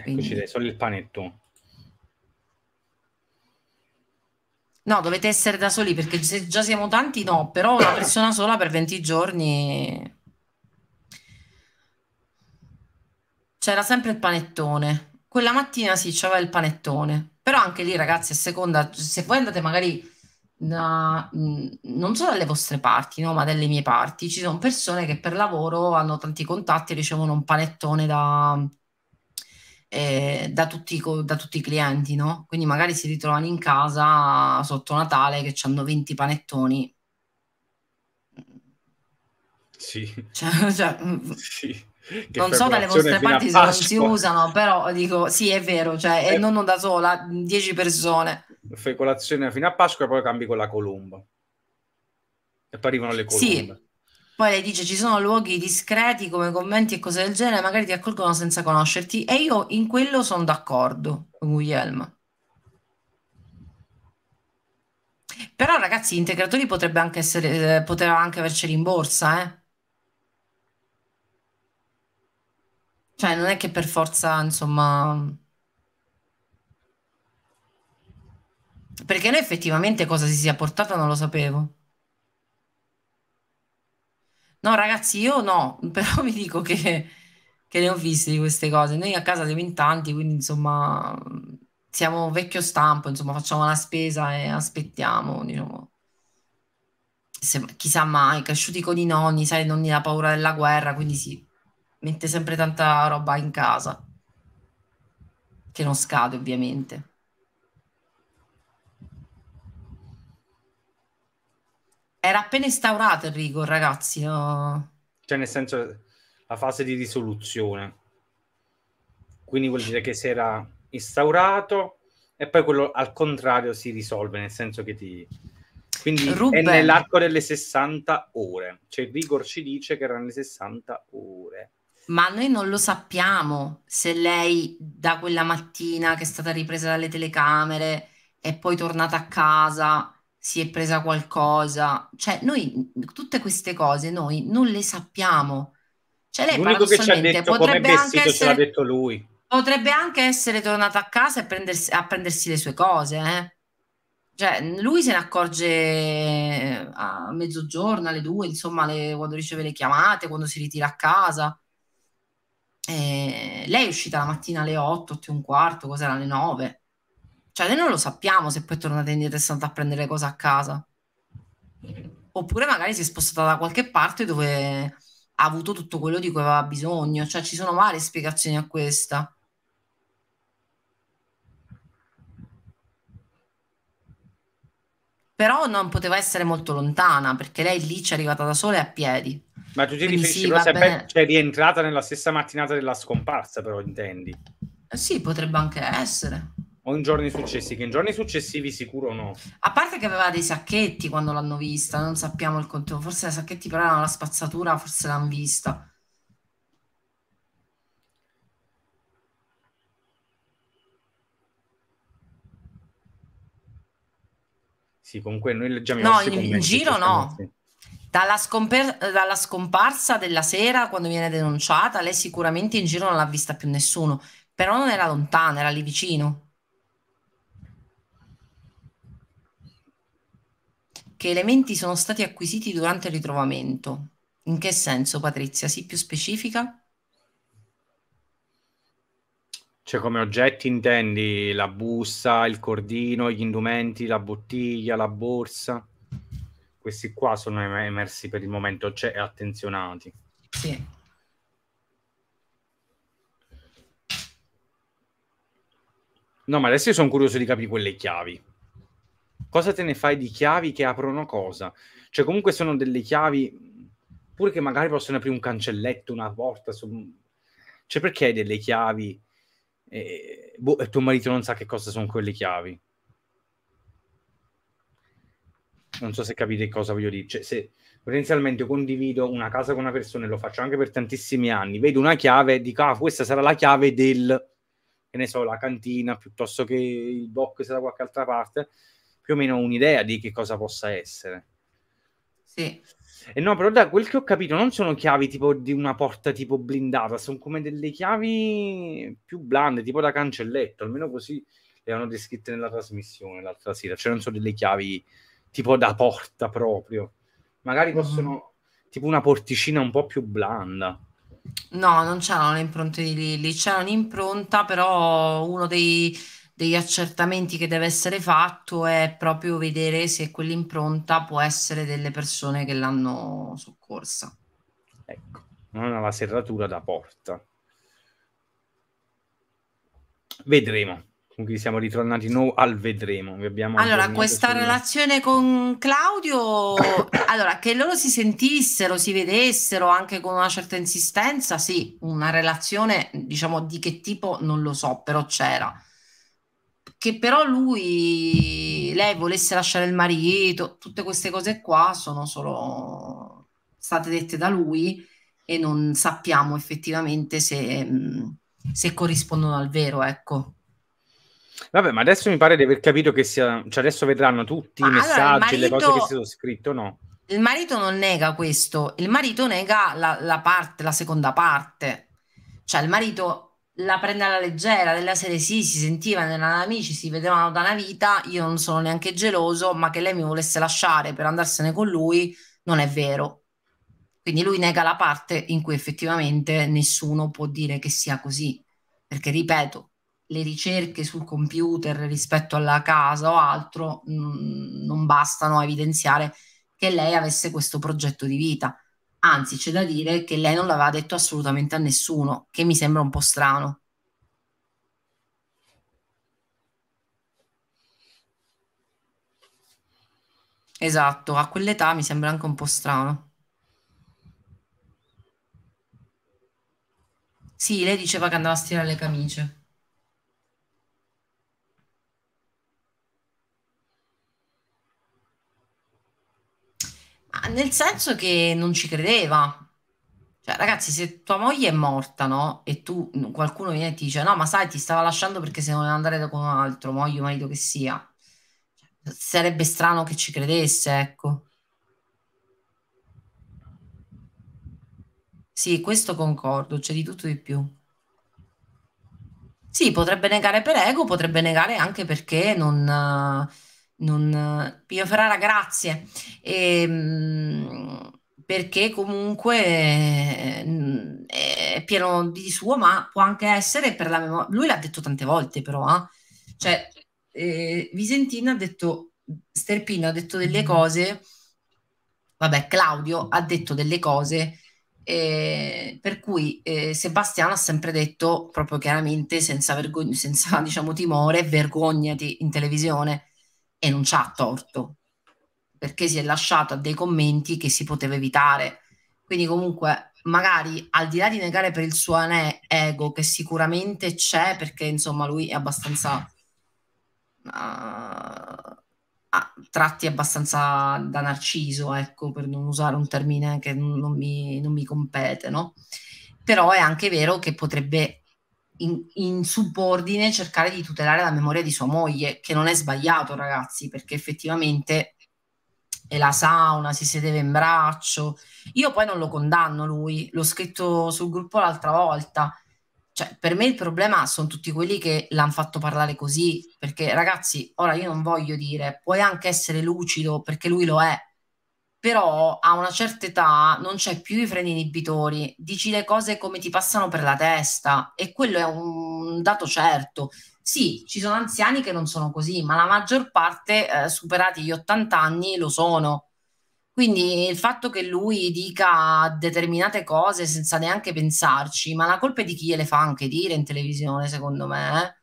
Eccoci, Quindi... solo il panetto. No, dovete essere da soli perché se già siamo tanti, no, però una persona sola per 20 giorni. C'era sempre il panettone. Quella mattina sì, c'era il panettone. Però anche lì, ragazzi, a seconda, se voi andate magari da, non solo dalle vostre parti, no, ma dalle mie parti, ci sono persone che per lavoro hanno tanti contatti e ricevono un panettone da eh, da, tutti, da, tutti, i clienti, no? Quindi magari si ritrovano in casa sotto Natale che hanno 20 panettoni. Sì. Cioè, cioè, mm, mm. sì. non so dalle vostre parti se non si usano, però dico sì, è vero, cioè, eh. e non da sola, 10 persone. Fai colazione fino a Pasqua e poi cambi con la colomba. E poi arrivano le colombe. Sì. Poi lei dice ci sono luoghi discreti come commenti e cose del genere, magari ti accolgono senza conoscerti e io in quello sono d'accordo con Guglielmo. Però ragazzi, integratori potrebbe anche essere, eh, poteva anche averceli in borsa, eh. Cioè, non è che per forza, insomma... Perché noi effettivamente cosa si sia portata non lo sapevo. No, ragazzi, io no, però vi dico che, che ne ho viste di queste cose. Noi a casa siamo in tanti, quindi insomma siamo vecchio stampo, insomma facciamo la spesa e aspettiamo, diciamo. Se, chissà mai, cresciuti con i nonni, sai, i nonni la paura della guerra, quindi si mette sempre tanta roba in casa, che non scade ovviamente. Era appena instaurato il rigor, ragazzi. No? Oh. Cioè, nel senso, la fase di risoluzione. Quindi vuol dire che si era instaurato e poi quello al contrario si risolve, nel senso che ti... Quindi Ruben. è nell'arco delle 60 ore. Cioè, il rigor ci dice che erano le 60 ore. Ma noi non lo sappiamo se lei da quella mattina che è stata ripresa dalle telecamere e poi tornata a casa si è presa qualcosa, cioè noi tutte queste cose noi non le sappiamo. Cioè lei L'unico che ci ha detto potrebbe come vestito essere, ce l'ha detto lui. Potrebbe anche essere tornata a casa e prendersi, a prendersi le sue cose, eh? Cioè, lui se ne accorge eh, a mezzogiorno, alle due, insomma, le, quando riceve le chiamate, quando si ritira a casa. Eh, lei è uscita la mattina alle 8, 8 e un quarto, cos'era alle 9. Cioè, noi non lo sappiamo se poi è tornata indietro e è andata a prendere le cose a casa. Oppure magari si è spostata da qualche parte dove ha avuto tutto quello di cui aveva bisogno. Cioè, ci sono varie spiegazioni a questa. Però non poteva essere molto lontana perché lei lì ci è arrivata da sola e a piedi. Ma tu ti Quindi riferisci sì, però sempre, cioè, rientrata nella stessa mattinata della scomparsa, però intendi? Eh sì, potrebbe anche essere o in giorni successivi, che in giorni successivi sicuro no. A parte che aveva dei sacchetti quando l'hanno vista, non sappiamo il contenuto, forse i sacchetti però erano la spazzatura, forse l'hanno vista. Sì, comunque noi leggiamo no, i No, in, in giro no. Dalla, scomper- dalla scomparsa della sera, quando viene denunciata, lei sicuramente in giro non l'ha vista più nessuno, però non era lontana, era lì vicino. che elementi sono stati acquisiti durante il ritrovamento. In che senso, Patrizia? Sì, più specifica? Cioè, come oggetti intendi la busta, il cordino, gli indumenti, la bottiglia, la borsa? Questi qua sono emersi per il momento, cioè attenzionati. Sì. No, ma adesso io sono curioso di capire quelle chiavi cosa te ne fai di chiavi che aprono cosa? Cioè, comunque sono delle chiavi, pure che magari possono aprire un cancelletto, una porta. Su... Cioè, perché hai delle chiavi e, boh, e tuo marito non sa che cosa sono quelle chiavi? Non so se capite cosa voglio dire. Cioè, se potenzialmente condivido una casa con una persona e lo faccio anche per tantissimi anni, vedo una chiave e dico, ah, questa sarà la chiave del, che ne so, la cantina piuttosto che il box da qualche altra parte più o meno un'idea di che cosa possa essere. Sì. E no, però da quel che ho capito non sono chiavi tipo di una porta tipo blindata, sono come delle chiavi più blande, tipo da cancelletto, almeno così le hanno descritte nella trasmissione l'altra sera, cioè non sono delle chiavi tipo da porta proprio, magari mm. possono mm. tipo una porticina un po' più blanda. No, non c'erano le impronte di Lilli, c'era un'impronta però uno dei degli accertamenti che deve essere fatto è proprio vedere se quell'impronta può essere delle persone che l'hanno soccorsa. Ecco, non ha la serratura da porta. Vedremo. Quindi siamo ritornati no, al vedremo. allora, questa sulla... relazione con Claudio, allora che loro si sentissero, si vedessero anche con una certa insistenza, sì, una relazione diciamo di che tipo non lo so, però c'era che però lui, lei volesse lasciare il marito, tutte queste cose qua sono solo state dette da lui e non sappiamo effettivamente se, se corrispondono al vero, ecco. Vabbè, ma adesso mi pare di aver capito che sia, cioè adesso vedranno tutti ma i messaggi, allora, marito, le cose che si sono scritte, no? Il marito non nega questo, il marito nega la, la parte, la seconda parte. Cioè il marito la prende alla leggera, della serie sì, si sentivano, erano amici, si vedevano da una vita, io non sono neanche geloso, ma che lei mi volesse lasciare per andarsene con lui non è vero. Quindi lui nega la parte in cui effettivamente nessuno può dire che sia così, perché ripeto, le ricerche sul computer rispetto alla casa o altro mh, mm, non bastano a evidenziare che lei avesse questo progetto di vita Anzi, c'è da dire che lei non l'aveva detto assolutamente a nessuno, che mi sembra un po' strano. Esatto, a quell'età mi sembra anche un po' strano. Sì, lei diceva che andava a stirare le camicie. nel senso che non ci credeva. Cioè, ragazzi, se tua moglie è morta, no? E tu, qualcuno viene e ti dice, no, ma sai, ti stava lasciando perché se non voleva andare con un altro, moglie o marito che sia. Cioè, sarebbe strano che ci credesse, ecco. Sì, questo concordo, c'è di tutto di più. Sì, potrebbe negare per ego, potrebbe negare anche perché non... Uh, non... Pino Ferrara, grazie. E, ehm, perché comunque eh, è pieno di suo, ma può anche essere per la memoria. Lui l'ha detto tante volte, però. Eh? Cioè, eh, Visentina ha detto, Sterpino ha detto delle mm. cose, vabbè, Claudio ha detto delle cose. Eh, per cui eh, Sebastiano ha sempre detto proprio chiaramente senza, vergog- senza diciamo, timore vergognati in televisione e non c'ha torto, perché si è lasciato a dei commenti che si poteva evitare. Quindi comunque magari al di là di negare per il suo ego che sicuramente c'è perché insomma lui è abbastanza uh, tratti abbastanza da narciso ecco per non usare un termine che non mi, non mi compete no? però è anche vero che potrebbe in, in, subordine cercare di tutelare la memoria di sua moglie, che non è sbagliato, ragazzi, perché effettivamente è la sauna, si sedeva in braccio. Io poi non lo condanno lui, l'ho scritto sul gruppo l'altra volta. Cioè, per me il problema sono tutti quelli che l'hanno fatto parlare così, perché ragazzi, ora io non voglio dire, puoi anche essere lucido perché lui lo è, però a una certa età non c'è più i freni inibitori, dici le cose come ti passano per la testa e quello è un dato certo. Sì, ci sono anziani che non sono così, ma la maggior parte, eh, superati gli 80 anni, lo sono. Quindi il fatto che lui dica determinate cose senza neanche pensarci, ma la colpa è di chi le fa anche dire in televisione, secondo me. Eh.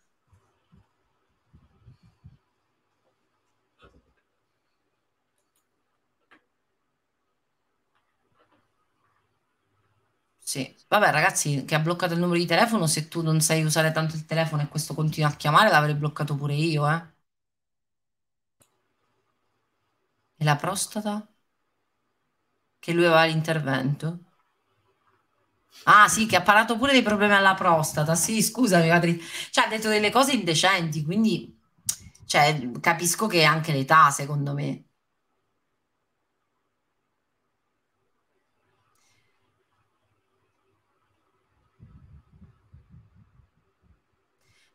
Vabbè, ragazzi, che ha bloccato il numero di telefono, se tu non sai usare tanto il telefono e questo continua a chiamare, l'avrei bloccato pure io, eh. E la prostata? Che lui aveva l'intervento? Ah sì, che ha parlato pure dei problemi alla prostata. Sì, scusami, Patrizia. Cioè, ha detto delle cose indecenti, quindi cioè, capisco che è anche l'età, secondo me.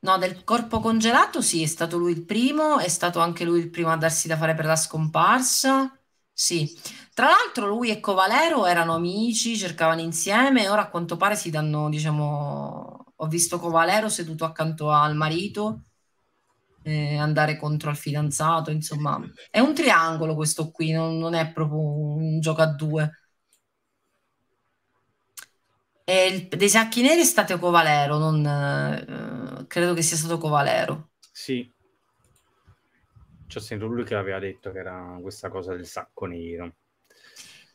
No, del corpo congelato sì, è stato lui il primo, è stato anche lui il primo a darsi da fare per la scomparsa. Sì, tra l'altro lui e Covalero erano amici, cercavano insieme ora a quanto pare si danno, diciamo, ho visto Covalero seduto accanto al marito eh, andare contro al fidanzato, insomma, è un triangolo questo qui, non, non è proprio un gioco a due. E il, dei sacchi neri è stato Covalero, non, eh, credo che sia stato Covalero. Sì. Ci ho sentito lui che aveva detto che era questa cosa del sacco nero.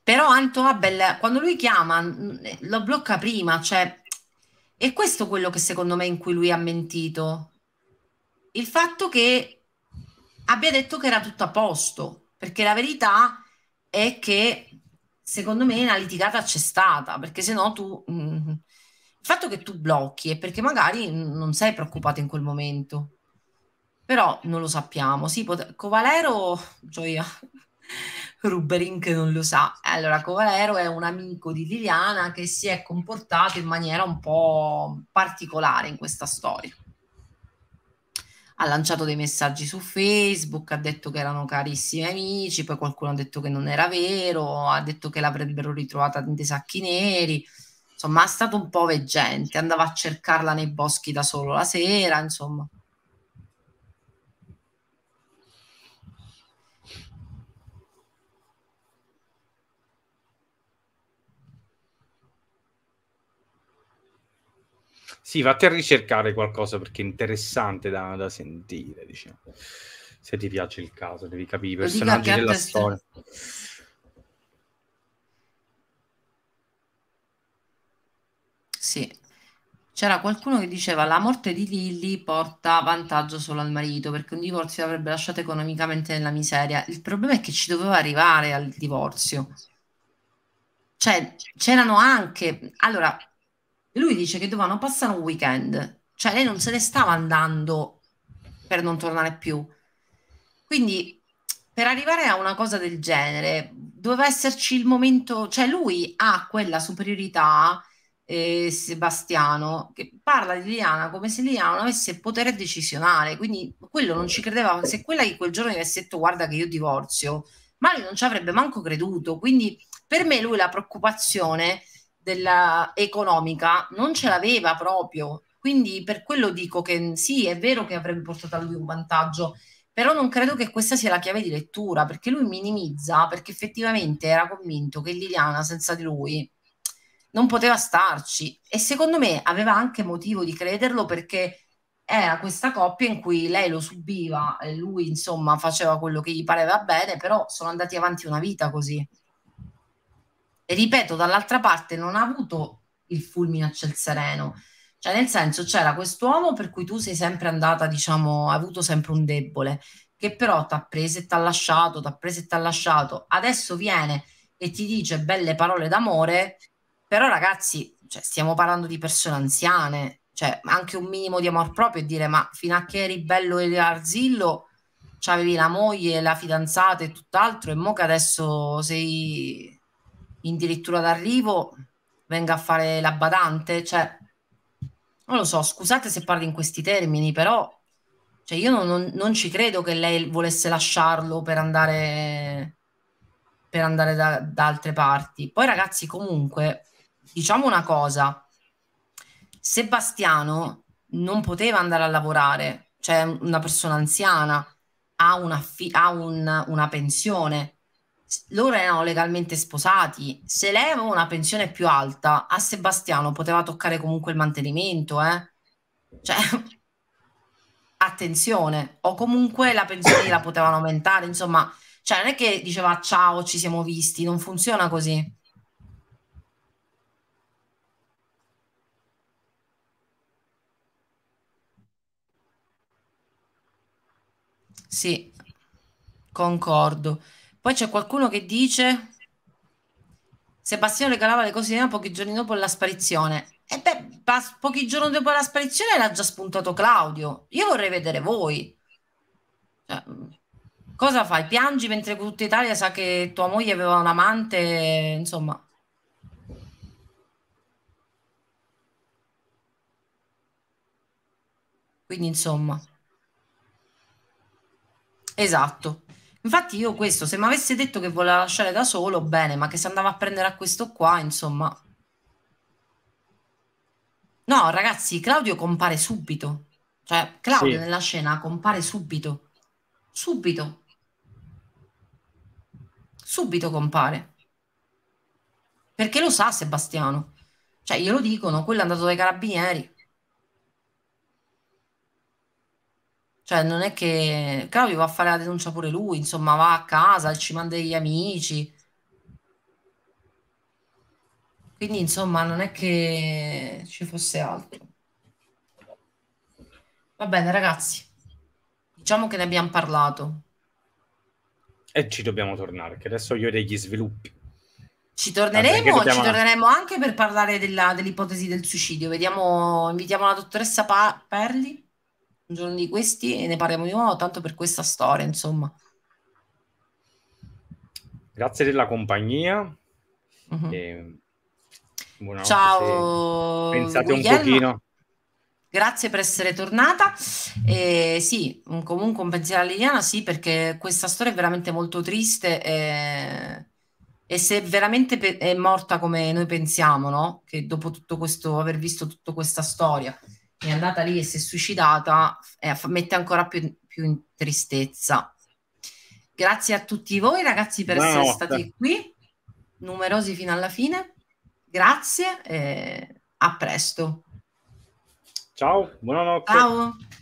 Però Anto Abel, quando lui chiama, lo blocca prima, cioè... E questo quello che secondo me in cui lui ha mentito. Il fatto che abbia detto che era tutto a posto, perché la verità è che secondo me una litigata c'è stata, perché se no tu... Mh, mm, il fatto che tu blocchi è perché magari non sei preoccupato in quel momento, però non lo sappiamo. Sì, pot- Covalero, gioia, Ruberin non lo sa. Allora, Covalero è un amico di Liliana che si è comportato in maniera un po' particolare in questa storia ha lanciato dei messaggi su Facebook, ha detto che erano carissimi amici, poi qualcuno ha detto che non era vero, ha detto che l'avrebbero ritrovata in dei sacchi neri. Insomma, è stato un po' veggente, andava a cercarla nei boschi da solo la sera, insomma. Sì, vatti a ricercare qualcosa perché è interessante da, da sentire, diciamo. Se ti piace il caso, devi capire i personaggi Dica, della storia. Sì. C'era qualcuno che diceva la morte di Lilly porta vantaggio solo al marito perché un divorzio l'avrebbe lasciato economicamente nella miseria. Il problema è che ci doveva arrivare al divorzio. Cioè, c'erano anche... Allora, lui dice che dovevano passare un weekend, cioè lei non se ne stava andando per non tornare più. Quindi per arrivare a una cosa del genere doveva esserci il momento, cioè lui ha quella superiorità, eh, Sebastiano, che parla di Liana come se Liana non avesse potere decisionale, quindi quello non ci credeva, se quella che quel giorno gli avesse detto guarda che io divorzio, ma lui non ci avrebbe manco creduto, quindi per me lui la preoccupazione è della, economica non ce l'aveva proprio. Quindi per quello dico che sì, è vero che avrebbe portato a lui un vantaggio, però non credo che questa sia la chiave di lettura, perché lui minimizza, perché effettivamente era convinto che Liliana senza di lui non poteva starci e secondo me aveva anche motivo di crederlo perché era questa coppia in cui lei lo subiva e lui insomma faceva quello che gli pareva bene, però sono andati avanti una vita così ripeto, dall'altra parte non ha avuto il fulmine a ciel sereno. Cioè, nel senso, c'era quest'uomo per cui tu sei sempre andata, diciamo, hai avuto sempre un debole, che però ti ha preso e ti ha lasciato, ti ha preso e ti ha lasciato. Adesso viene e ti dice belle parole d'amore, però ragazzi, cioè, stiamo parlando di persone anziane, cioè anche un minimo di amor proprio e dire ma fino a che eri bello e arzillo avevi la moglie, la fidanzata e tutt'altro e mo che adesso sei in dirittura d'arrivo venga a fare la badante, cioè non lo so, scusate se parlo in questi termini, però cioè io non, non, non, ci credo che lei volesse lasciarlo per andare, per andare da, da altre parti. Poi ragazzi, comunque, diciamo una cosa, Sebastiano non poteva andare a lavorare, cioè una persona anziana, ha una, ha un, una pensione, loro erano legalmente sposati. Se lei aveva una pensione più alta, a Sebastiano poteva toccare comunque il mantenimento, eh? Cioè, attenzione, o comunque la pensione la potevano aumentare, insomma, cioè non è che diceva ciao, ci siamo visti, non funziona così. Sì, concordo. Poi c'è qualcuno che dice Sebastiano regalava le cose di pochi giorni dopo la sparizione. E beh, pochi giorni dopo la sparizione l'ha già spuntato Claudio. Io vorrei vedere voi. Cioè, cosa fai? Piangi mentre tutta Italia sa che tua moglie aveva un amante, insomma. Quindi, insomma. Esatto. Infatti io questo, se mi avesse detto che voleva lasciare da solo, bene, ma che se andava a prendere a questo qua, insomma... No, ragazzi, Claudio compare subito. Cioè, Claudio sì. nella scena compare subito. Subito. Subito compare. Perché lo sa Sebastiano. Cioè, glielo dicono, quello è andato dai carabinieri. Cioè, non è che Claudio va a fare la denuncia pure lui, insomma, va a casa, ci manda gli amici. Quindi, insomma, non è che ci fosse altro. Va bene, ragazzi. Diciamo che ne abbiamo parlato. E ci dobbiamo tornare, che adesso io ho degli sviluppi. Ci torneremo, dobbiamo... ci torneremo anche per parlare dell'ipotesi del suicidio. Vediamo, invitiamo la dottoressa pa Perli un giorno di questi e ne parliamo di nuovo, tanto per questa storia, insomma. Grazie della compagnia. Mm-hmm. E... Ciao. Pensate Guglielmo. un pochino. Grazie per essere tornata. Eh, sì, comunque un pensiero a Liliana, sì, perché questa storia è veramente molto triste e, e se veramente pe- è morta come noi pensiamo, no? Che dopo tutto questo, aver visto tutta questa storia, è andata lì e si è suicidata, eh, mette ancora più, più, in tristezza. Grazie a tutti voi ragazzi per Buonanotte. essere stati qui, numerosi fino alla fine. Grazie e eh, a presto. Ciao, buonanotte. Ciao.